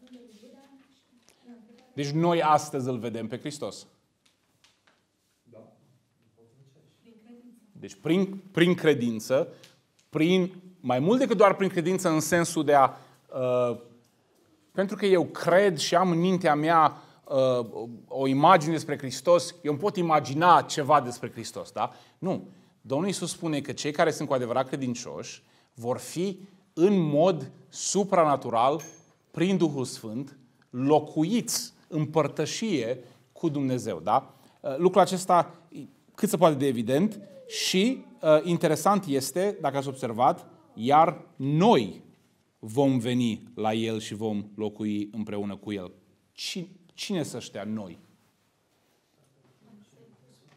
Deci noi astăzi îl vedem pe Hristos. Da. Deci prin, prin credință, prin, mai mult decât doar prin credință în sensul de a... Uh, pentru că eu cred și am în mintea mea uh, o imagine despre Hristos, eu îmi pot imagina ceva despre Hristos, da? Nu. Domnul Iisus spune că cei care sunt cu adevărat credincioși vor fi în mod supranatural, prin Duhul Sfânt, locuiți împărtășie cu Dumnezeu. Da? Uh, lucrul acesta cât se poate de evident și uh, interesant este, dacă ați observat, iar noi vom veni la El și vom locui împreună cu El. Cine să ăștia noi?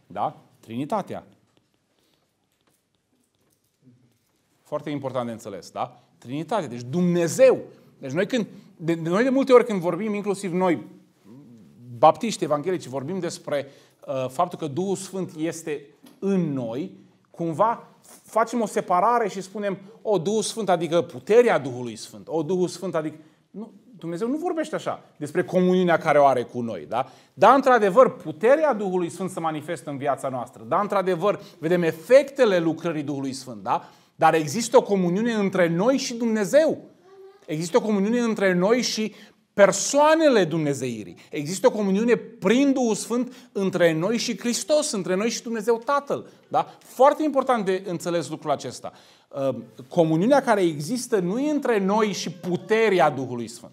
Da? Trinitatea. Foarte important de înțeles, da? Trinitate. Deci Dumnezeu. Deci noi, când, de, de noi de multe ori când vorbim, inclusiv noi, baptiști evanghelici vorbim despre uh, faptul că Duhul Sfânt este în noi, cumva facem o separare și spunem, o, Duhul Sfânt, adică puterea Duhului Sfânt, o, Duhul Sfânt, adică... Nu, Dumnezeu nu vorbește așa despre comuniunea care o are cu noi, da? Dar, într-adevăr, puterea Duhului Sfânt se manifestă în viața noastră. Da, într-adevăr, vedem efectele lucrării Duhului Sfânt, da? Dar există o comuniune între noi și Dumnezeu. Există o comuniune între noi și persoanele Dumnezeirii. Există o comuniune prin Duhul Sfânt între noi și Hristos, între noi și Dumnezeu Tatăl. Da? Foarte important de înțeles lucrul acesta. Ă, comuniunea care există nu e între noi și puterea Duhului Sfânt.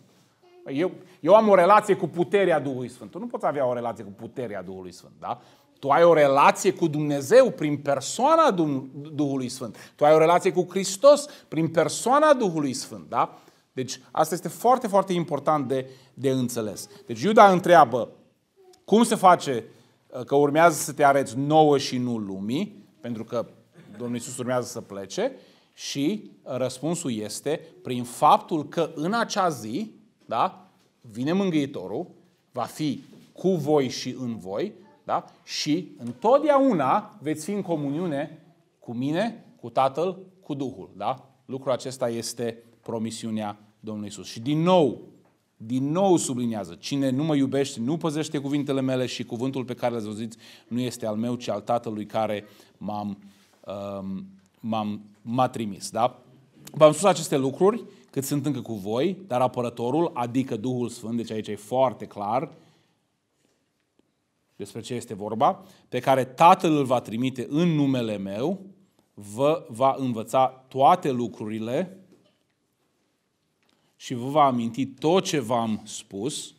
Eu, eu am o relație cu puterea Duhului Sfânt. Tu nu poți avea o relație cu puterea Duhului Sfânt, da? Tu ai o relație cu Dumnezeu prin persoana Duhului Sfânt. Tu ai o relație cu Hristos prin persoana Duhului Sfânt, da? Deci asta este foarte, foarte important de, de înțeles. Deci Iuda întreabă cum se face uh, că urmează să te areți nouă și nu lumii, pentru că Domnul Iisus urmează să plece și uh, răspunsul este prin faptul că în acea zi, da, vine mângâitorul, va fi cu voi și în voi, da? Și întotdeauna veți fi în comuniune cu mine, cu Tatăl, cu Duhul, da? Lucrul acesta este promisiunea Domnului Isus. Și din nou, din nou subliniază, cine nu mă iubește, nu păzește cuvintele mele și cuvântul pe care le auziți nu este al meu, ci al Tatălui care m-am, um, m-am, m-a trimis. Da? V-am spus aceste lucruri cât sunt încă cu voi, dar apărătorul, adică Duhul Sfânt, deci aici e foarte clar despre ce este vorba, pe care Tatăl îl va trimite în numele meu, vă va învăța toate lucrurile și vă va aminti tot ce v-am spus.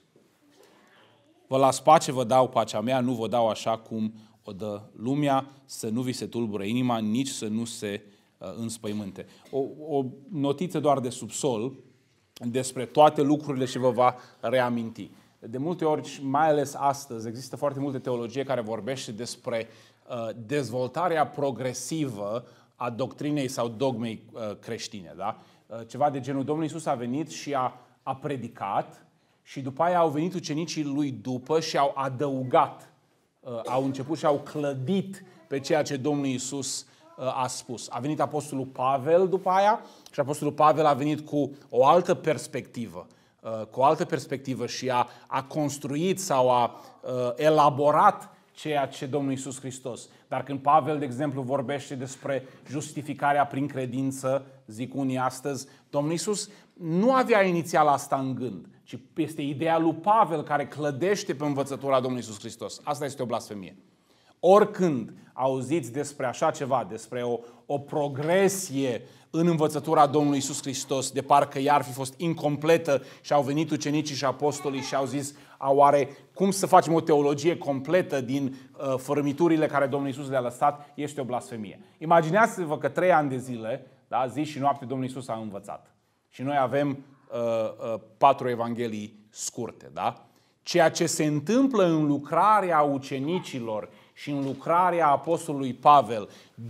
Vă las pace, vă dau pacea mea, nu vă dau așa cum o dă lumea, să nu vi se tulbură inima, nici să nu se uh, înspăimânte. O, o notiță doar de subsol despre toate lucrurile și vă va reaminti. De multe ori, mai ales astăzi, există foarte multe teologie care vorbește despre uh, dezvoltarea progresivă a doctrinei sau dogmei uh, creștine. Da? Uh, ceva de genul Domnul Isus a venit și a, a predicat și după aia au venit ucenicii lui după și au adăugat, uh, au început și au clădit pe ceea ce Domnul Isus uh, a spus. A venit Apostolul Pavel după aia și Apostolul Pavel a venit cu o altă perspectivă cu o altă perspectivă și a, a construit sau a, a elaborat ceea ce Domnul Isus Hristos. Dar când Pavel, de exemplu, vorbește despre justificarea prin credință, zic unii astăzi, Domnul Iisus nu avea inițial asta în gând, ci este ideea lui Pavel care clădește pe învățătura Domnului Iisus Hristos. Asta este o blasfemie. Oricând auziți despre așa ceva, despre o, o progresie în învățătura Domnului Isus Hristos, de parcă ea ar fi fost incompletă și au venit ucenicii și apostolii și au zis, oare cum să facem o teologie completă din uh, fărâmiturile care Domnul Iisus le-a lăsat, este o blasfemie. imaginați vă că trei ani de zile da? Zi și noapte Domnul Isus a învățat. Și noi avem uh, uh, patru evanghelii scurte. Da? Ceea ce se întâmplă în lucrarea ucenicilor și în lucrarea apostolului Pavel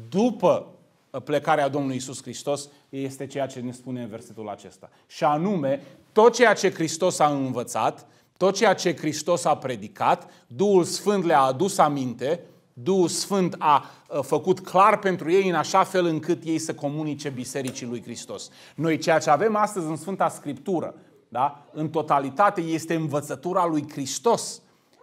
după uh, plecarea Domnului Isus Hristos este ceea ce ne spune în versetul acesta. Și anume, tot ceea ce Hristos a învățat, tot ceea ce Hristos a predicat, Duhul Sfânt le-a adus aminte Duhul Sfânt a uh, făcut clar pentru ei în așa fel încât ei să comunice Bisericii lui Hristos. Noi ceea ce avem astăzi în Sfânta Scriptură, da? în totalitate, este învățătura lui Hristos.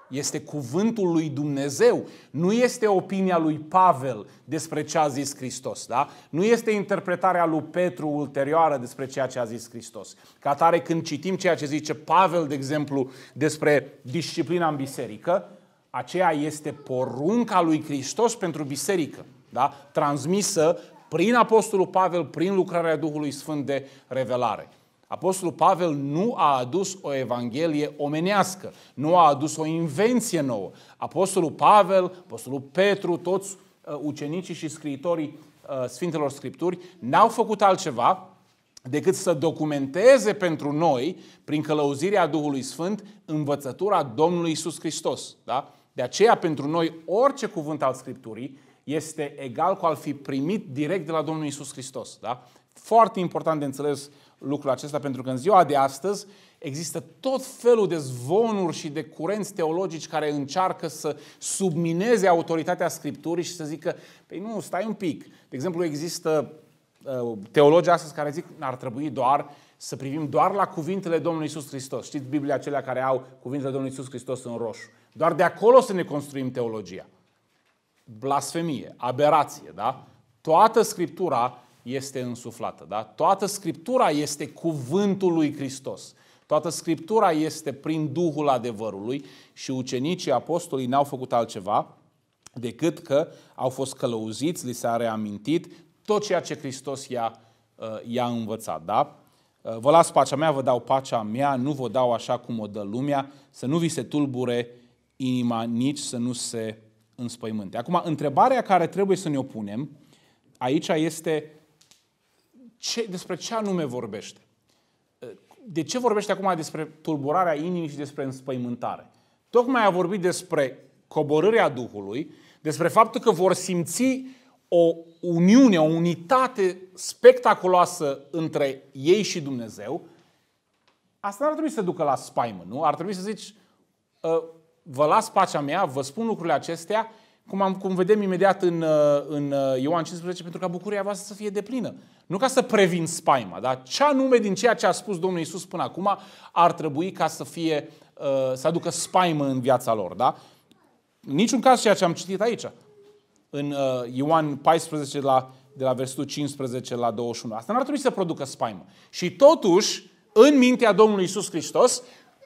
Este cuvântul lui Dumnezeu. Nu este opinia lui Pavel despre ce a zis Hristos. Da? Nu este interpretarea lui Petru ulterioară despre ceea ce a zis Hristos. Ca tare, când citim ceea ce zice Pavel, de exemplu, despre disciplina în biserică, aceea este porunca lui Hristos pentru biserică, da? transmisă prin Apostolul Pavel, prin lucrarea Duhului Sfânt de revelare. Apostolul Pavel nu a adus o evanghelie omenească, nu a adus o invenție nouă. Apostolul Pavel, Apostolul Petru, toți uh, ucenicii și scriitorii uh, Sfintelor Scripturi n-au făcut altceva decât să documenteze pentru noi, prin călăuzirea Duhului Sfânt, învățătura Domnului Isus Hristos. Da? De aceea, pentru noi, orice cuvânt al Scripturii este egal cu al fi primit direct de la Domnul Isus Hristos. Da? Foarte important de înțeles lucrul acesta, pentru că în ziua de astăzi există tot felul de zvonuri și de curenți teologici care încearcă să submineze autoritatea Scripturii și să zică, păi nu, stai un pic. De exemplu, există uh, teologii astăzi care zic ar trebui doar să privim doar la cuvintele Domnului Isus Hristos. Știți Biblia acelea care au cuvintele Domnului Isus Hristos în roșu. Doar de acolo să ne construim teologia. Blasfemie, aberație, da? Toată Scriptura este însuflată, da? Toată Scriptura este cuvântul lui Hristos. Toată Scriptura este prin Duhul adevărului și ucenicii apostolii n-au făcut altceva decât că au fost călăuziți, li s-a reamintit tot ceea ce Hristos i-a, uh, i-a învățat, da? Uh, vă las pacea mea, vă dau pacea mea, nu vă dau așa cum o dă lumea, să nu vi se tulbure inima nici să nu se înspăimânte. Acum, întrebarea care trebuie să ne opunem aici este ce, despre ce anume vorbește. De ce vorbește acum despre tulburarea inimii și despre înspăimântare? Tocmai a vorbit despre coborârea Duhului, despre faptul că vor simți o uniune, o unitate spectaculoasă între ei și Dumnezeu, asta nu ar trebui să ducă la spaimă, nu? Ar trebui să zici, ă, vă las pacea mea, vă spun lucrurile acestea, cum, am, cum vedem imediat în, uh, în uh, Ioan 15, pentru ca bucuria voastră să fie deplină. Nu ca să previn spaima, dar ce anume din ceea ce a spus Domnul Isus până acum ar trebui ca să fie, uh, să aducă spaimă în viața lor, da? niciun caz ceea ce am citit aici, în Ioan 14, de la, de la versetul 15 la 21. Asta nu ar trebui să producă spaimă. Și totuși, în mintea Domnului Isus Hristos,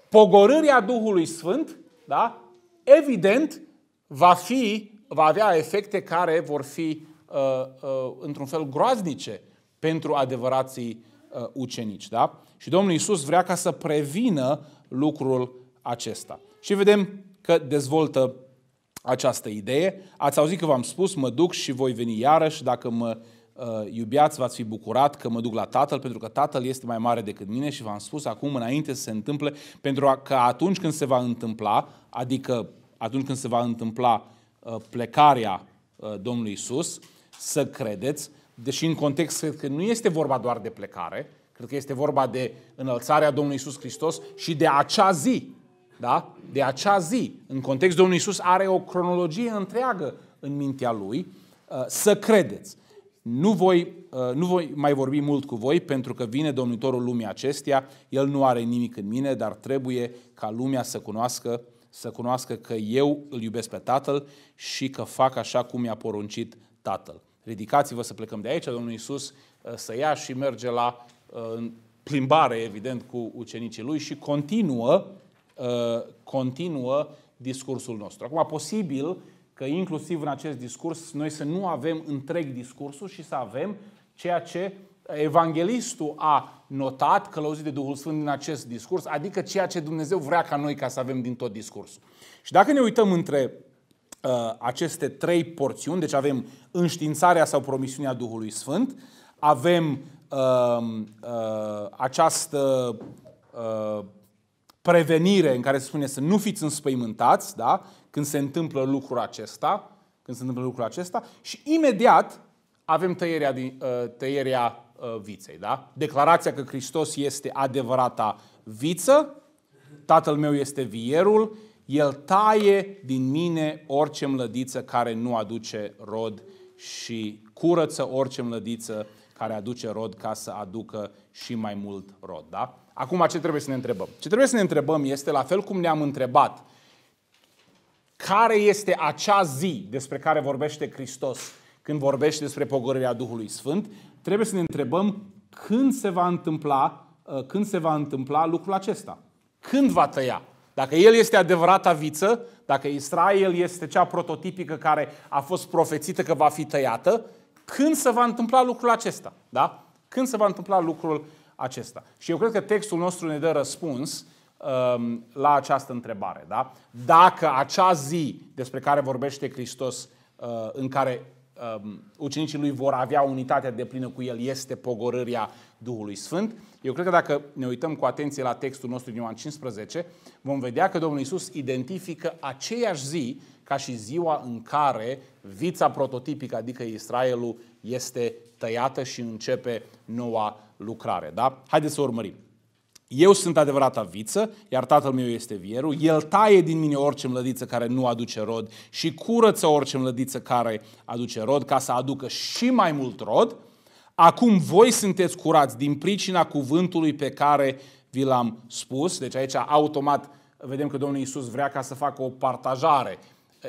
pogorârea Duhului Sfânt da? evident va, fi, va avea efecte care vor fi uh, uh, într-un fel groaznice pentru adevărații uh, ucenici. Da? Și Domnul Isus vrea ca să prevină lucrul acesta. Și vedem că dezvoltă această idee. Ați auzit că v-am spus, mă duc și voi veni iarăși dacă mă Uh, iubiați, v-ați fi bucurat că mă duc la tatăl, pentru că tatăl este mai mare decât mine și v-am spus acum înainte să se întâmple, pentru că atunci când se va întâmpla, adică atunci când se va întâmpla uh, plecarea uh, Domnului Isus, să credeți, deși în context cred că nu este vorba doar de plecare, cred că este vorba de înălțarea Domnului Isus Hristos și de acea zi, da? De acea zi, în context Domnului Isus are o cronologie întreagă în mintea lui, să credeți nu voi, uh, nu voi mai vorbi mult cu voi pentru că vine domnitorul lumii acesteia, el nu are nimic în mine, dar trebuie ca lumea să cunoască să cunoască că eu îl iubesc pe Tatăl și că fac așa cum mi-a poruncit Tatăl. Ridicați-vă să plecăm de aici, Domnul Iisus uh, să ia și merge la uh, plimbare, evident, cu ucenicii lui și continuă, continuă discursul nostru. Acum, posibil, că inclusiv în acest discurs noi să nu avem întreg discursul și să avem ceea ce evanghelistul a notat, călăuzit de Duhul Sfânt din acest discurs, adică ceea ce Dumnezeu vrea ca noi ca să avem din tot discursul. Și dacă ne uităm între uh, aceste trei porțiuni, deci avem înștiințarea sau promisiunea Duhului Sfânt, avem uh, uh, această uh, prevenire în care se spune să nu fiți înspăimântați, da? când se întâmplă lucrul acesta, când se întâmplă lucrul acesta și imediat avem tăierea, din, uh, tăierea uh, viței. Da? Declarația că Hristos este adevărata viță, tatăl meu este vierul, el taie din mine orice mlădiță care nu aduce rod și curăță orice mlădiță care aduce rod ca să aducă și mai mult rod. Da? Acum ce trebuie să ne întrebăm? Ce trebuie să ne întrebăm este, la fel cum ne-am întrebat care este acea zi despre care vorbește Hristos când vorbește despre pogorirea Duhului Sfânt, trebuie să ne întrebăm când se va întâmpla, uh, când se va întâmpla lucrul acesta. Când va tăia? Dacă el este adevărata viță, dacă Israel este cea prototipică care a fost profețită că va fi tăiată, când se va întâmpla lucrul acesta? Da? Când se va întâmpla lucrul acesta? Și eu cred că textul nostru ne dă răspuns Um, la această întrebare. Da? Dacă acea zi despre care vorbește Hristos, uh, în care um, ucenicii lui vor avea unitatea de plină cu el, este pogorârea Duhului Sfânt, eu cred că dacă ne uităm cu atenție la textul nostru din Ioan 15, vom vedea că Domnul Isus identifică aceeași zi ca și ziua în care vița prototipică, adică Israelul, este tăiată și începe noua lucrare. Da? Haideți să urmărim. Eu sunt adevărata viță, iar tatăl meu este vieru. El taie din mine orice mlădiță care nu aduce rod și curăță orice mlădiță care aduce rod ca să aducă și mai mult rod. Acum voi sunteți curați din pricina cuvântului pe care vi l-am spus. Deci aici automat vedem că Domnul Isus vrea ca să facă o partajare.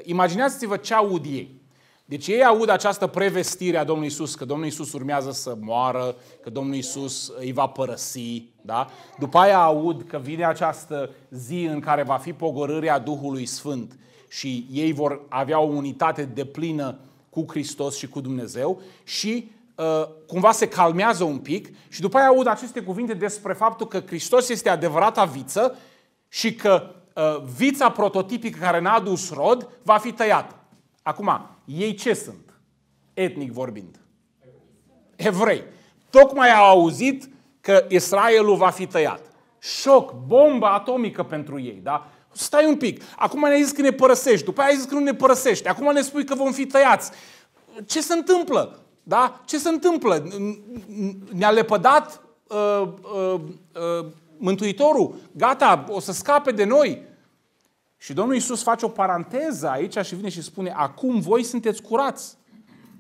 Imaginați-vă ce aud ei. Deci ei aud această prevestire a Domnului Isus că Domnul Isus urmează să moară, că Domnul Isus îi va părăsi, da? După aia aud că vine această zi în care va fi pogorârea Duhului Sfânt și ei vor avea o unitate deplină cu Hristos și cu Dumnezeu și uh, cumva se calmează un pic și după aia aud aceste cuvinte despre faptul că Hristos este adevărata viță și că uh, vița prototipică care n-a adus rod va fi tăiată. Acum, ei ce sunt, etnic vorbind? Evrei. Tocmai au auzit că Israelul va fi tăiat. Șoc, bomba atomică pentru ei, da? Stai un pic. Acum ne-ai zis că ne părăsești, după aia ai zis că nu ne părăsești, acum ne spui că vom fi tăiați. Ce se întâmplă? Da? Ce se întâmplă? Ne-a lepădat uh, uh, uh, Mântuitorul? Gata, o să scape de noi? Și Domnul Iisus face o paranteză aici și vine și spune, acum voi sunteți curați.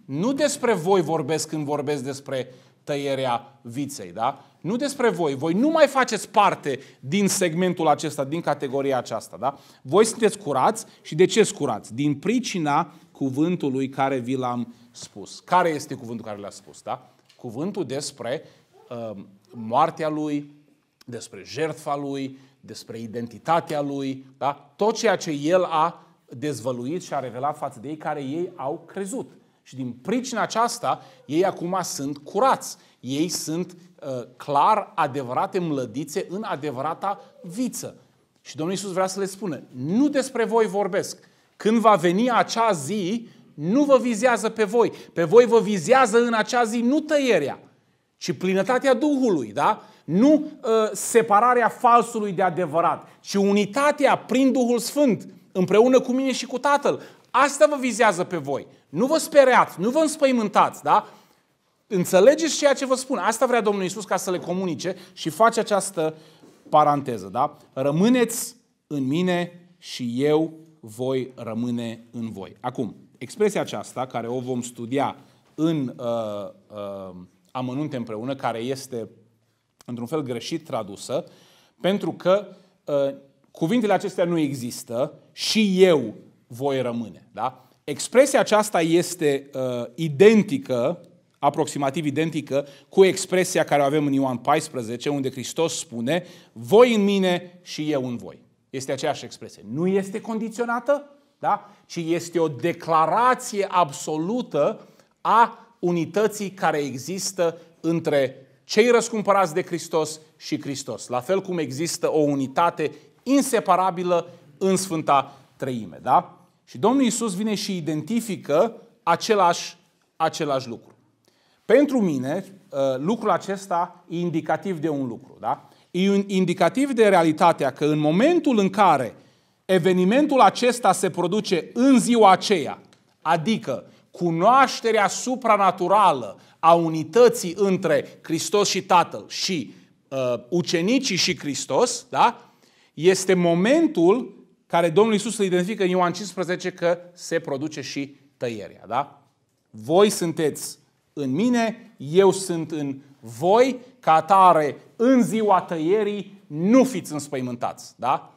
Nu despre voi vorbesc când vorbesc despre tăierea viței, da? Nu despre voi. Voi nu mai faceți parte din segmentul acesta, din categoria aceasta, da? Voi sunteți curați și de ce curați? Din pricina cuvântului care vi l-am spus. Care este cuvântul care l-a spus, da? Cuvântul despre uh, moartea lui, despre jertfa lui, despre identitatea lui, da? tot ceea ce el a dezvăluit și a revelat față de ei care ei au crezut. Și din pricina aceasta, ei acum sunt curați. Ei sunt uh, clar adevărate mlădițe în adevărata viță. Și Domnul Iisus vrea să le spună, nu despre voi vorbesc. Când va veni acea zi, nu vă vizează pe voi. Pe voi vă vizează în acea zi nu tăierea, ci plinătatea Duhului, da? Nu uh, separarea falsului de adevărat, ci unitatea prin Duhul Sfânt, împreună cu mine și cu Tatăl. Asta vă vizează pe voi. Nu vă speriați, nu vă înspăimântați, da? Înțelegeți ceea ce vă spun. Asta vrea Domnul Isus ca să le comunice și face această paranteză, da? Rămâneți în mine și eu voi rămâne în voi. Acum, expresia aceasta, care o vom studia în uh, uh, amănunte împreună, care este într-un fel greșit tradusă, pentru că uh, cuvintele acestea nu există și eu voi rămâne. Da? Expresia aceasta este uh, identică, aproximativ identică, cu expresia care o avem în Ioan 14, unde Hristos spune, voi în mine și eu în voi. Este aceeași expresie. Nu este condiționată, da? ci este o declarație absolută a unității care există între cei răscumpărați de Hristos și Hristos. La fel cum există o unitate inseparabilă în Sfânta Treime. Da? Și Domnul Iisus vine și identifică același, același lucru. Pentru mine, uh, lucrul acesta e indicativ de un lucru. Da? E un indicativ de realitatea că în momentul în care evenimentul acesta se produce în ziua aceea, adică cunoașterea supranaturală a unității între Hristos și Tatăl și uh, ucenicii și Hristos, da? este momentul care Domnul Isus îl identifică în Ioan 15 că se produce și tăierea. Da? Voi sunteți în mine, eu sunt în voi, ca atare în ziua tăierii nu fiți înspăimântați. Da?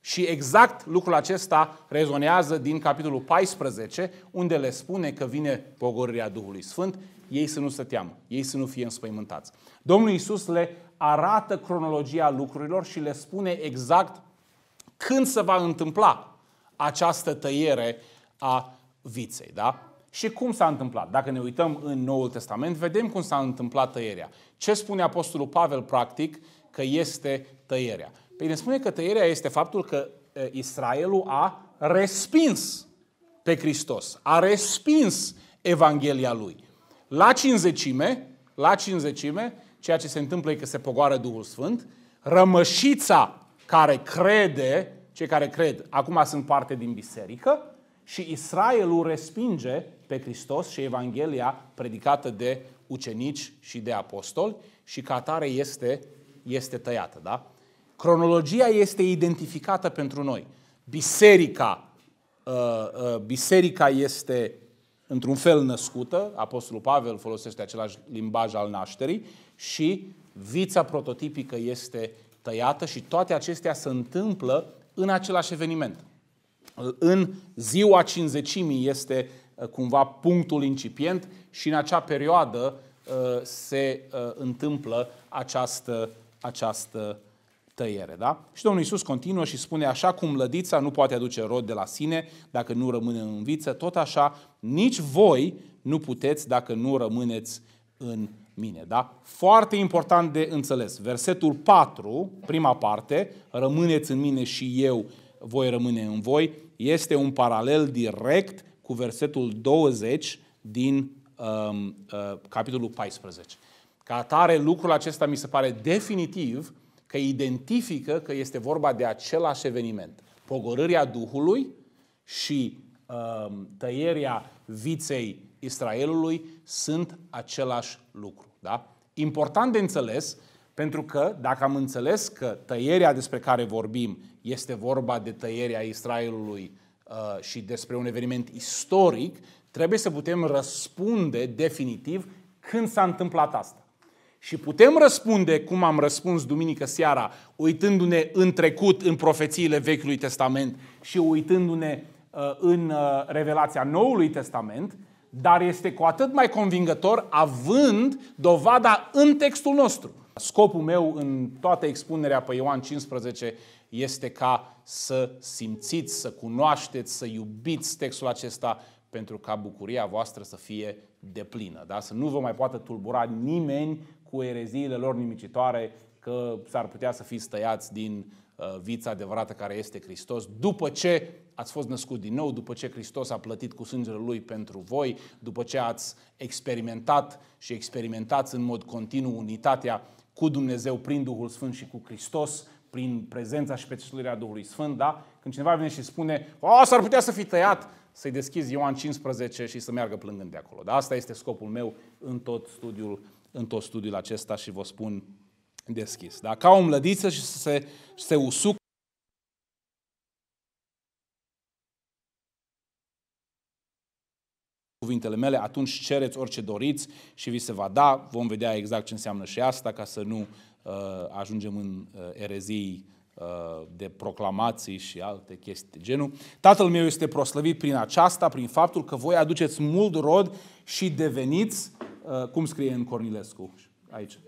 Și exact lucrul acesta rezonează din capitolul 14, unde le spune că vine pogorirea Duhului Sfânt ei să nu se teamă, ei să nu fie înspăimântați. Domnul Iisus le arată cronologia lucrurilor și le spune exact când se va întâmpla această tăiere a viței. Da? Și cum s-a întâmplat? Dacă ne uităm în Noul Testament, vedem cum s-a întâmplat tăierea. Ce spune Apostolul Pavel, practic, că este tăierea? Păi ne spune că tăierea este faptul că Israelul a respins pe Hristos, a respins Evanghelia lui la cinzecime, la cinzecime, ceea ce se întâmplă e că se pogoară Duhul Sfânt, rămășița care crede, cei care cred, acum sunt parte din biserică, și Israelul respinge pe Hristos și Evanghelia predicată de ucenici și de apostoli și ca atare este, este tăiată. Da? Cronologia este identificată pentru noi. Biserica, uh, uh, biserica este într-un fel născută, Apostolul Pavel folosește același limbaj al nașterii, și vița prototipică este tăiată și toate acestea se întâmplă în același eveniment. În ziua cinzecimii este uh, cumva punctul incipient și în acea perioadă uh, se uh, întâmplă această, această tăiere. Da? Și Domnul Iisus continuă și spune, așa cum lădița nu poate aduce rod de la sine dacă nu rămâne în viță, tot așa nici voi nu puteți dacă nu rămâneți în mine. Da? Foarte important de înțeles. Versetul 4, prima parte, rămâneți în mine și eu voi rămâne în voi, este un paralel direct cu versetul 20 din um, uh, capitolul 14. Ca atare, lucrul acesta mi se pare definitiv că identifică că este vorba de același eveniment. Pogorârea Duhului și uh, tăierea viței Israelului sunt același lucru. Da? Important de înțeles, pentru că dacă am înțeles că tăierea despre care vorbim este vorba de tăierea Israelului uh, și despre un eveniment istoric, trebuie să putem răspunde definitiv când s-a întâmplat asta. Și putem răspunde, cum am răspuns duminică seara, uitându-ne în trecut, în profețiile Vechiului Testament și uitându-ne uh, în uh, revelația Noului Testament, dar este cu atât mai convingător având dovada în textul nostru. Scopul meu în toată expunerea pe Ioan 15 este ca să simțiți, să cunoașteți, să iubiți textul acesta pentru ca bucuria voastră să fie deplină, da? să nu vă mai poată tulbura nimeni cu ereziile lor nimicitoare că s-ar putea să fiți stăiați din uh, vița adevărată care este Hristos, după ce ați fost născut din nou, după ce Hristos a plătit cu sângele Lui pentru voi, după ce ați experimentat și experimentați în mod continuu unitatea cu Dumnezeu prin Duhul Sfânt și cu Hristos, prin prezența și pecetuirea Duhului Sfânt, da? Când cineva vine și spune, o, s-ar putea să fi tăiat, să-i deschizi Ioan 15 și să meargă plângând de acolo. Da? Asta este scopul meu în tot studiul în tot studiul acesta și vă spun deschis. Da? Ca o mlădiță și să se, se usuc cuvintele mele, atunci cereți orice doriți și vi se va da. Vom vedea exact ce înseamnă și asta, ca să nu uh, ajungem în uh, erezii uh, de proclamații și alte chestii de genul. Tatăl meu este proslăvit prin aceasta, prin faptul că voi aduceți mult rod și deveniți Uh, cum scrie în Cornilescu aici?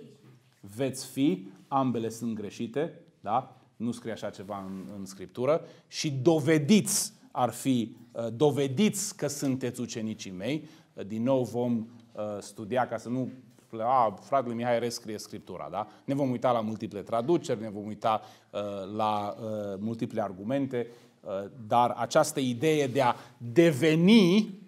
Veți fi, ambele sunt greșite, da? Nu scrie așa ceva în, în Scriptură. Și dovediți ar fi, uh, dovediți că sunteți ucenicii mei. Uh, din nou vom studia ca să nu a, fratele Mihai rescrie Scriptura, da? Ne vom uita la multiple traduceri, ne vom uita uh, la uh, multiple argumente, uh, dar această idee de a deveni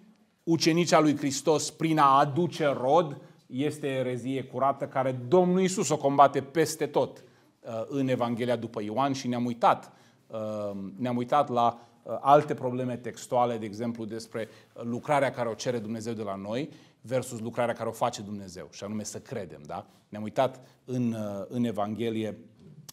Ucenicia lui Hristos prin a aduce rod este erezie curată care Domnul Isus o combate peste tot uh, în Evanghelia după Ioan și ne-am uitat, uh, ne-am uitat la uh, alte probleme textuale, de exemplu despre lucrarea care o cere Dumnezeu de la noi versus lucrarea care o face Dumnezeu, și anume să credem. Da? Ne-am uitat în, în Evanghelie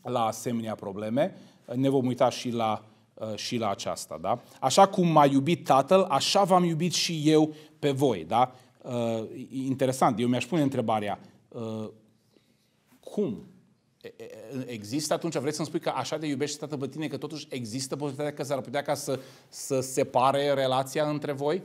la asemenea probleme. Ne vom uita și la Uh, și la aceasta. Da? Așa cum m-a iubit Tatăl, așa v-am iubit și eu pe voi. Da? Uh, interesant, eu mi-aș pune întrebarea, uh, cum? Există atunci, vreți să-mi spui că așa de iubește Tatăl pe tine, că totuși există posibilitatea că s-ar putea ca să, să separe relația între voi?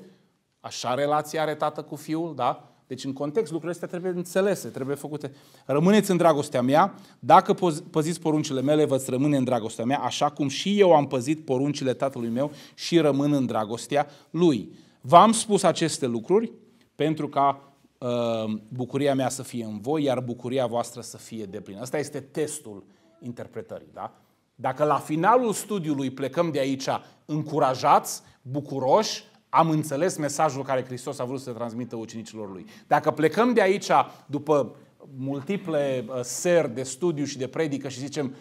Așa relația are Tată cu Fiul, da? Deci în context lucrurile astea trebuie înțelese, trebuie făcute. Rămâneți în dragostea mea, dacă păziți poruncile mele, vă rămâne în dragostea mea, așa cum și eu am păzit poruncile tatălui meu și rămân în dragostea lui. V-am spus aceste lucruri pentru ca uh, bucuria mea să fie în voi, iar bucuria voastră să fie deplină. Asta este testul interpretării, da? Dacă la finalul studiului plecăm de aici încurajați, bucuroși, am înțeles mesajul care Hristos a vrut să transmită ucenicilor lui. Dacă plecăm de aici după multiple uh, seri de studiu și de predică și zicem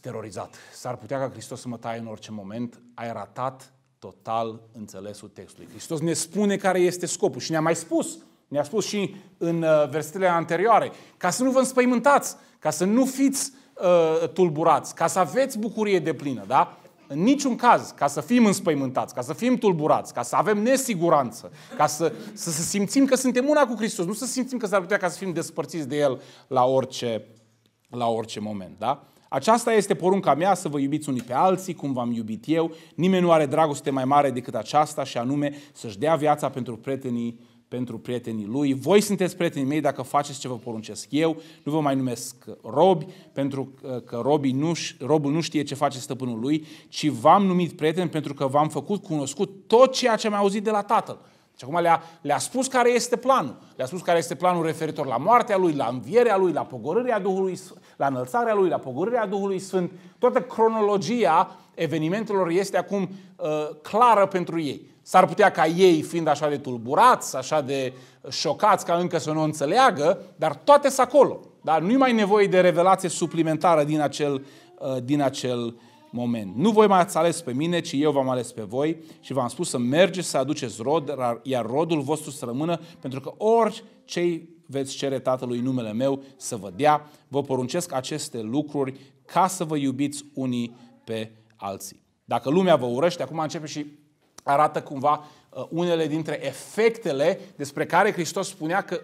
terorizat, s-ar putea ca Hristos să mă taie în orice moment, ai ratat total înțelesul textului. Hristos ne spune care este scopul și ne-a mai spus, ne-a spus și în uh, versetele anterioare, ca să nu vă înspăimântați, ca să nu fiți uh, tulburați, ca să aveți bucurie de plină, da? în niciun caz, ca să fim înspăimântați, ca să fim tulburați, ca să avem nesiguranță, ca să, să, să simțim că suntem una cu Hristos, nu să simțim că s-ar putea ca să fim despărțiți de El la orice, la orice moment. Da? Aceasta este porunca mea, să vă iubiți unii pe alții, cum v-am iubit eu. Nimeni nu are dragoste mai mare decât aceasta și anume să-și dea viața pentru prietenii pentru prietenii lui. Voi sunteți prietenii mei dacă faceți ce vă poruncesc eu. Nu vă mai numesc robi, pentru că robii nu, robul nu știe ce face stăpânul lui, ci v-am numit prieten pentru că v-am făcut cunoscut tot ceea ce am auzit de la tatăl. Și deci acum le-a, le-a spus care este planul. Le-a spus care este planul referitor la moartea lui, la învierea lui, la pogorârea Duhului, la înălțarea lui, la pogorârea Duhului Sfânt. Toată cronologia evenimentelor este acum uh, clară pentru ei. S-ar putea ca ei, fiind așa de tulburați, așa de șocați, ca încă să nu înțeleagă, dar toate sunt acolo. Dar nu-i mai nevoie de revelație suplimentară din acel, uh, din acel moment. Nu voi mai ați ales pe mine, ci eu v-am ales pe voi și v-am spus să mergeți să aduceți rod, iar rodul vostru să rămână, pentru că orice veți cere Tatălui numele meu să vă dea, vă poruncesc aceste lucruri ca să vă iubiți unii pe alții. Dacă lumea vă urăște, acum începe și arată cumva uh, unele dintre efectele despre care Hristos spunea că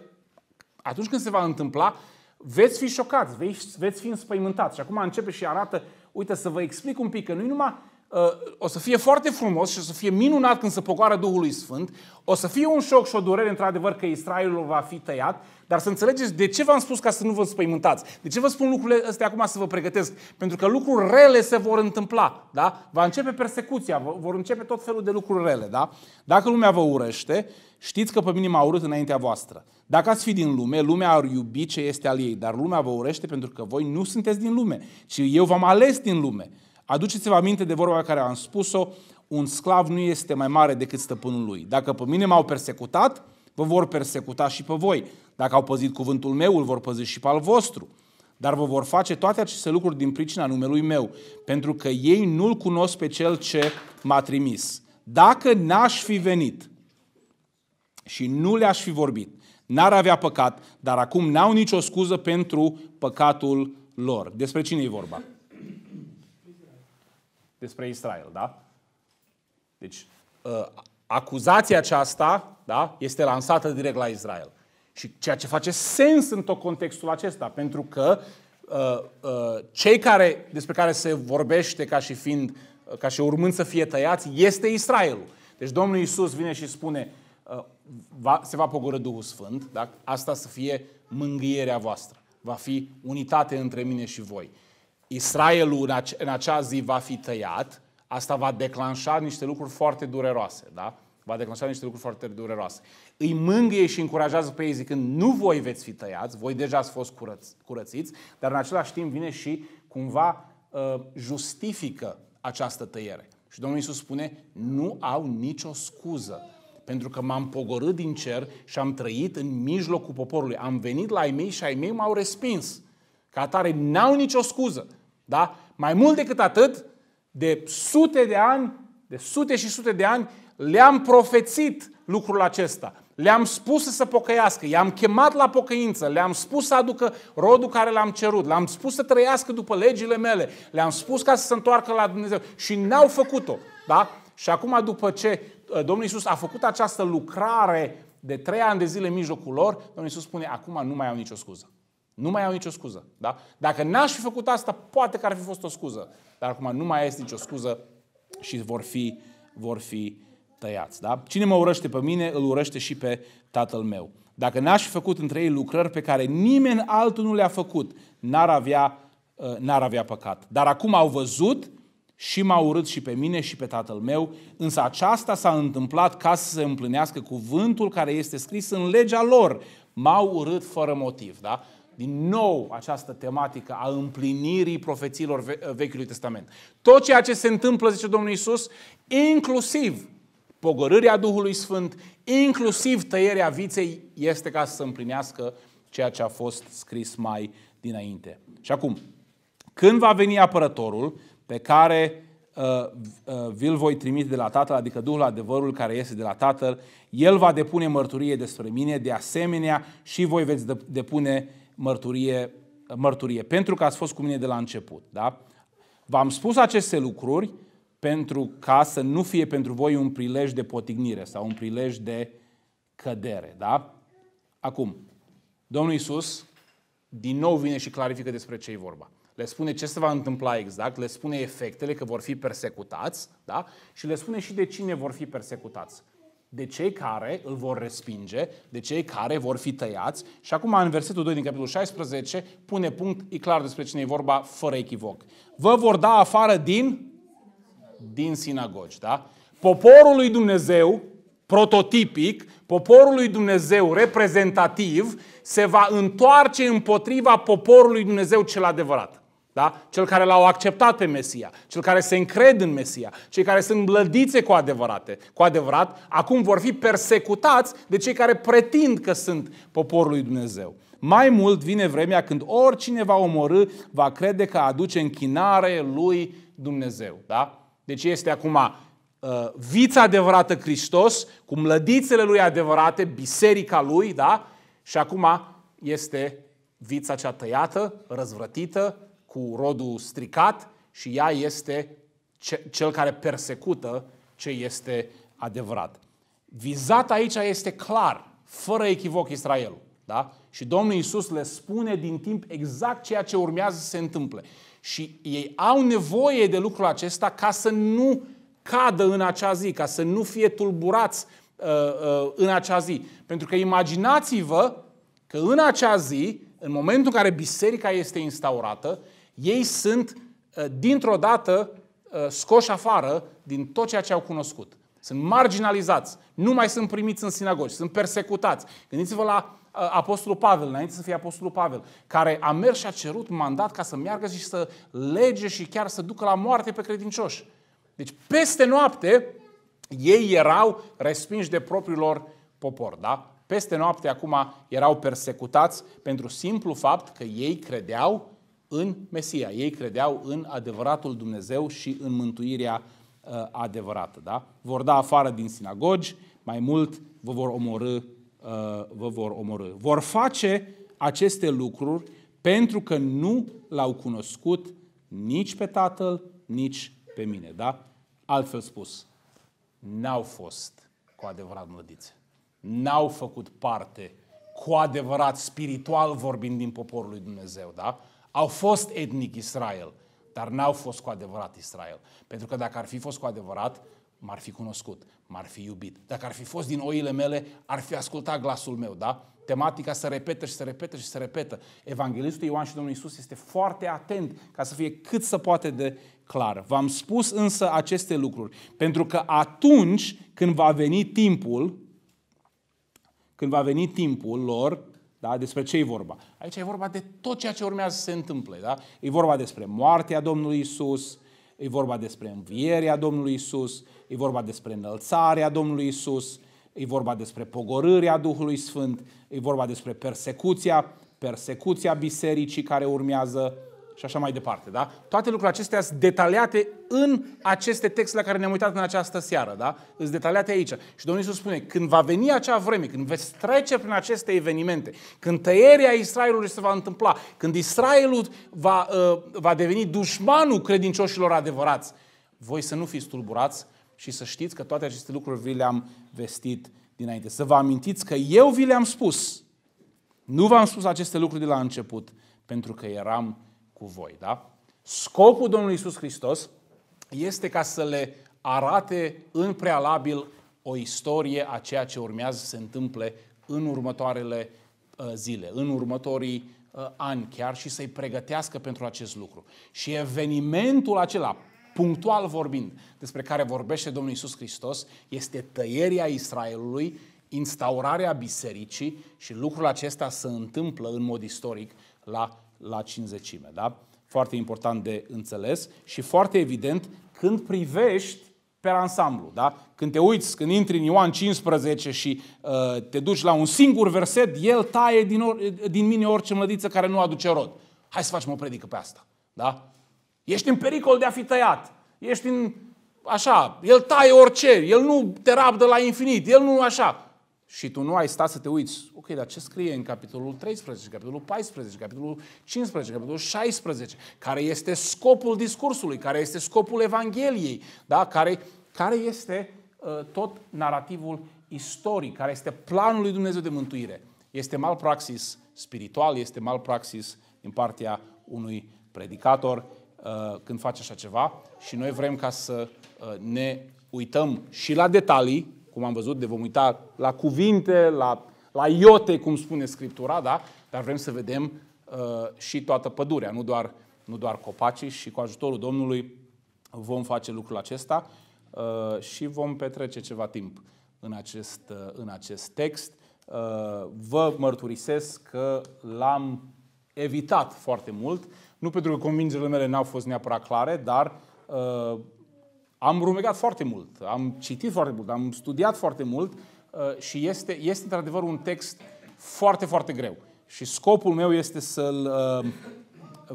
atunci când se va întâmpla, veți fi șocați, veți fi înspăimântați. Și acum începe și arată, uite să vă explic un pic, că nu numai uh, o să fie foarte frumos și o să fie minunat când se pogoară Duhului Sfânt, o să fie un șoc și o durere într-adevăr că Israelul va fi tăiat, dar să înțelegeți de ce v-am spus ca să nu vă spăimântați. De ce vă spun lucrurile astea acum să vă pregătesc? Pentru că lucruri rele se vor întâmpla. Da? Va începe persecuția, vor începe tot felul de lucruri rele. Da? Dacă lumea vă urăște, știți că pe mine m-a urât înaintea voastră. Dacă ați fi din lume, lumea ar iubi ce este al ei, dar lumea vă urăște pentru că voi nu sunteți din lume, ci eu v-am ales din lume. Aduceți-vă aminte de vorba care am spus-o, un sclav nu este mai mare decât stăpânul lui. Dacă pe mine m-au persecutat, vă vor persecuta și pe voi. Dacă au păzit cuvântul meu, îl vor păzi și pe al vostru. Dar vă vor face toate aceste lucruri din pricina numelui meu, pentru că ei nu-L cunosc pe Cel ce m-a trimis. Dacă n-aș fi venit și nu le-aș fi vorbit, n-ar avea păcat, dar acum n-au nicio scuză pentru păcatul lor. Despre cine e vorba? Despre Israel, da? Deci, uh, acuzația aceasta da, este lansată direct la Israel. Și ceea ce face sens în tot contextul acesta, pentru că uh, uh, cei care, despre care se vorbește ca și fiind, uh, ca și urmând să fie tăiați, este Israelul. Deci Domnul Isus vine și spune, uh, va, se va pogoră Duhul Sfânt, da? asta să fie mângâierea voastră. Va fi unitate între mine și voi. Israelul în acea zi va fi tăiat, asta va declanșa niște lucruri foarte dureroase, da? va declanșa niște lucruri foarte dureroase. Îi mângâie și încurajează pe ei zicând, nu voi veți fi tăiați, voi deja ați fost curăț- curățiți, dar în același timp vine și cumva ă, justifică această tăiere. Și Domnul Iisus spune, nu au nicio scuză, pentru că m-am pogorât din cer și am trăit în mijlocul poporului. Am venit la ei mei și ai mei m-au respins. Ca atare, n-au nicio scuză. Da? Mai mult decât atât, de sute de ani, de sute și sute de ani, le-am profețit lucrul acesta. Le-am spus să se pocăiască, i-am chemat la pocăință, le-am spus să aducă rodul care l-am cerut, le-am spus să trăiască după legile mele, le-am spus ca să se întoarcă la Dumnezeu și n-au făcut-o. Da? Și acum după ce uh, Domnul Isus a făcut această lucrare de trei ani de zile în mijlocul lor, Domnul Isus spune, acum nu mai au nicio scuză. Nu mai au nicio scuză. Da? Dacă n-aș fi făcut asta, poate că ar fi fost o scuză. Dar acum nu mai este nicio scuză și vor fi, vor fi tăiați. Da? Cine mă urăște pe mine, îl urăște și pe tatăl meu. Dacă n-aș fi făcut între ei lucrări pe care nimeni altul nu le-a făcut, n-ar avea, uh, n-ar avea păcat. Dar acum au văzut și m au urât și pe mine și pe tatăl meu, însă aceasta s-a întâmplat ca să se împlinească cuvântul care este scris în legea lor. M-au urât fără motiv, da? Din nou această tematică a împlinirii profețiilor Vechiului Testament. Tot ceea ce se întâmplă, zice Domnul Isus, inclusiv pogorârea Duhului Sfânt, inclusiv tăierea viței, este ca să împlinească ceea ce a fost scris mai dinainte. Și acum, când va veni apărătorul pe care uh, uh, vi-l voi trimite de la Tatăl, adică Duhul adevărul care iese de la Tatăl, el va depune mărturie despre mine, de asemenea și voi veți depune mărturie, mărturie pentru că ați fost cu mine de la început. Da? V-am spus aceste lucruri pentru ca să nu fie pentru voi un prilej de potignire sau un prilej de cădere. Da? Acum, Domnul Isus din nou vine și clarifică despre ce e vorba. Le spune ce se va întâmpla exact, le spune efectele că vor fi persecutați da? și le spune și de cine vor fi persecutați. De cei care îl vor respinge, de cei care vor fi tăiați. Și acum, în versetul 2 din capitolul 16, pune punct, e clar despre cine e vorba, fără echivoc. Vă vor da afară din din sinagogi, da? Poporul lui Dumnezeu, prototipic, poporul lui Dumnezeu reprezentativ, se va întoarce împotriva poporului Dumnezeu cel adevărat. Da? Cel care l-au acceptat pe Mesia, cel care se încred în Mesia, cei care sunt blădițe cu, adevărate, cu adevărat, acum vor fi persecutați de cei care pretind că sunt poporul lui Dumnezeu. Mai mult vine vremea când oricine va omorâ va crede că aduce închinare lui Dumnezeu. Da? Deci este acum uh, vița adevărată Hristos, cu mlădițele lui adevărate, biserica lui, da? Și acum este vița cea tăiată, răzvrătită, cu rodul stricat și ea este ce, cel care persecută ce este adevărat. Vizat aici este clar, fără echivoc Israelul. Da? Și Domnul Isus le spune din timp exact ceea ce urmează să se întâmple. Și ei au nevoie de lucrul acesta ca să nu cadă în acea zi, ca să nu fie tulburați uh, uh, în acea zi. Pentru că imaginați-vă că în acea zi, în momentul în care biserica este instaurată, ei sunt uh, dintr-o dată uh, scoși afară din tot ceea ce au cunoscut. Sunt marginalizați, nu mai sunt primiți în sinagogi, sunt persecutați. Gândiți-vă la Uh, Apostolul Pavel, înainte să fie Apostolul Pavel, care a mers și a cerut mandat ca să meargă și să lege și chiar să ducă la moarte pe credincioși. Deci, peste noapte, ei erau respinși de propriilor popor, da? Peste noapte acum erau persecutați pentru simplu fapt că ei credeau în Mesia, ei credeau în adevăratul Dumnezeu și în mântuirea uh, adevărată, da? Vor da afară din sinagogi, mai mult vă vor omorâ Uh, vă vor omorâ. Vor face aceste lucruri pentru că nu l-au cunoscut nici pe Tatăl, nici pe mine. Da? Altfel spus, n-au fost cu adevărat mlădiți. N-au făcut parte cu adevărat spiritual vorbind din poporul lui Dumnezeu, da? Au fost etnic Israel, dar n-au fost cu adevărat Israel. Pentru că dacă ar fi fost cu adevărat, m-ar fi cunoscut, m-ar fi iubit. Dacă ar fi fost din oile mele, ar fi ascultat glasul meu, da? Tematica se repetă și se repetă și se repetă. Evanghelistul Ioan și Domnul Isus este foarte atent ca să fie cât să poate de clar. V-am spus însă aceste lucruri, pentru că atunci când va veni timpul, când va veni timpul lor, da? Despre ce e vorba? Aici e vorba de tot ceea ce urmează să se întâmple. Da? E vorba despre moartea Domnului Isus, e vorba despre învierea Domnului Isus, e vorba despre înălțarea Domnului Isus, e vorba despre pogorârea Duhului Sfânt, e vorba despre persecuția, persecuția bisericii care urmează, și așa mai departe. Da? Toate lucrurile acestea sunt detaliate în aceste texte la care ne-am uitat în această seară. Da? Sunt detaliate aici. Și Domnul Iisus spune, când va veni acea vreme, când veți trece prin aceste evenimente, când tăierea Israelului se va întâmpla, când Israelul va, uh, va deveni dușmanul credincioșilor adevărați, voi să nu fiți tulburați și să știți că toate aceste lucruri vi le-am vestit dinainte. Să vă amintiți că eu vi le-am spus. Nu v-am spus aceste lucruri de la început, pentru că eram cu voi. Da? Scopul Domnului Isus Hristos este ca să le arate în prealabil o istorie a ceea ce urmează să se întâmple în următoarele uh, zile, în următorii uh, ani chiar și să-i pregătească pentru acest lucru. Și evenimentul acela, punctual vorbind, despre care vorbește Domnul Isus Hristos, este tăierea Israelului, instaurarea bisericii și lucrul acesta se întâmplă în mod istoric la la cinzecime. Da? Foarte important de înțeles și foarte evident când privești pe ansamblu. Da? Când te uiți, când intri în Ioan 15 și uh, te duci la un singur verset, el taie din, or, din mine orice mlădiță care nu aduce rod. Hai să facem o predică pe asta. Da? Ești în pericol de a fi tăiat. Ești în... Așa, el taie orice, el nu te rabdă la infinit, el nu așa și tu nu ai stat să te uiți, ok, dar ce scrie în capitolul 13, capitolul 14, capitolul 15, capitolul 16, care este scopul discursului, care este scopul Evangheliei, da? care, care este uh, tot narativul istoric, care este planul lui Dumnezeu de mântuire. Este malpraxis spiritual, este malpraxis din partea unui predicator uh, când face așa ceva și noi vrem ca să uh, ne uităm și la detalii, cum am văzut, de vom uita la cuvinte, la, la iote, cum spune Scriptura, da? dar vrem să vedem uh, și toată pădurea, nu doar, nu doar copacii și cu ajutorul Domnului vom face lucrul acesta uh, și vom petrece ceva timp în acest, uh, în acest text. Uh, vă mărturisesc că l-am evitat foarte mult, nu pentru că convingerile mele n-au fost neapărat clare, dar uh, am rumegat foarte mult, am citit foarte mult, am studiat foarte mult uh, și este, este într-adevăr un text foarte, foarte greu. Și scopul meu este să-l uh,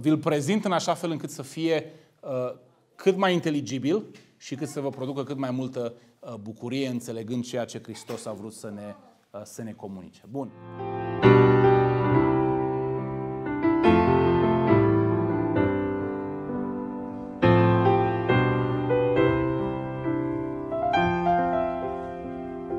vi-l prezint în așa fel încât să fie uh, cât mai inteligibil și cât să vă producă cât mai multă bucurie înțelegând ceea ce Hristos a vrut să ne, să ne comunice. Bun.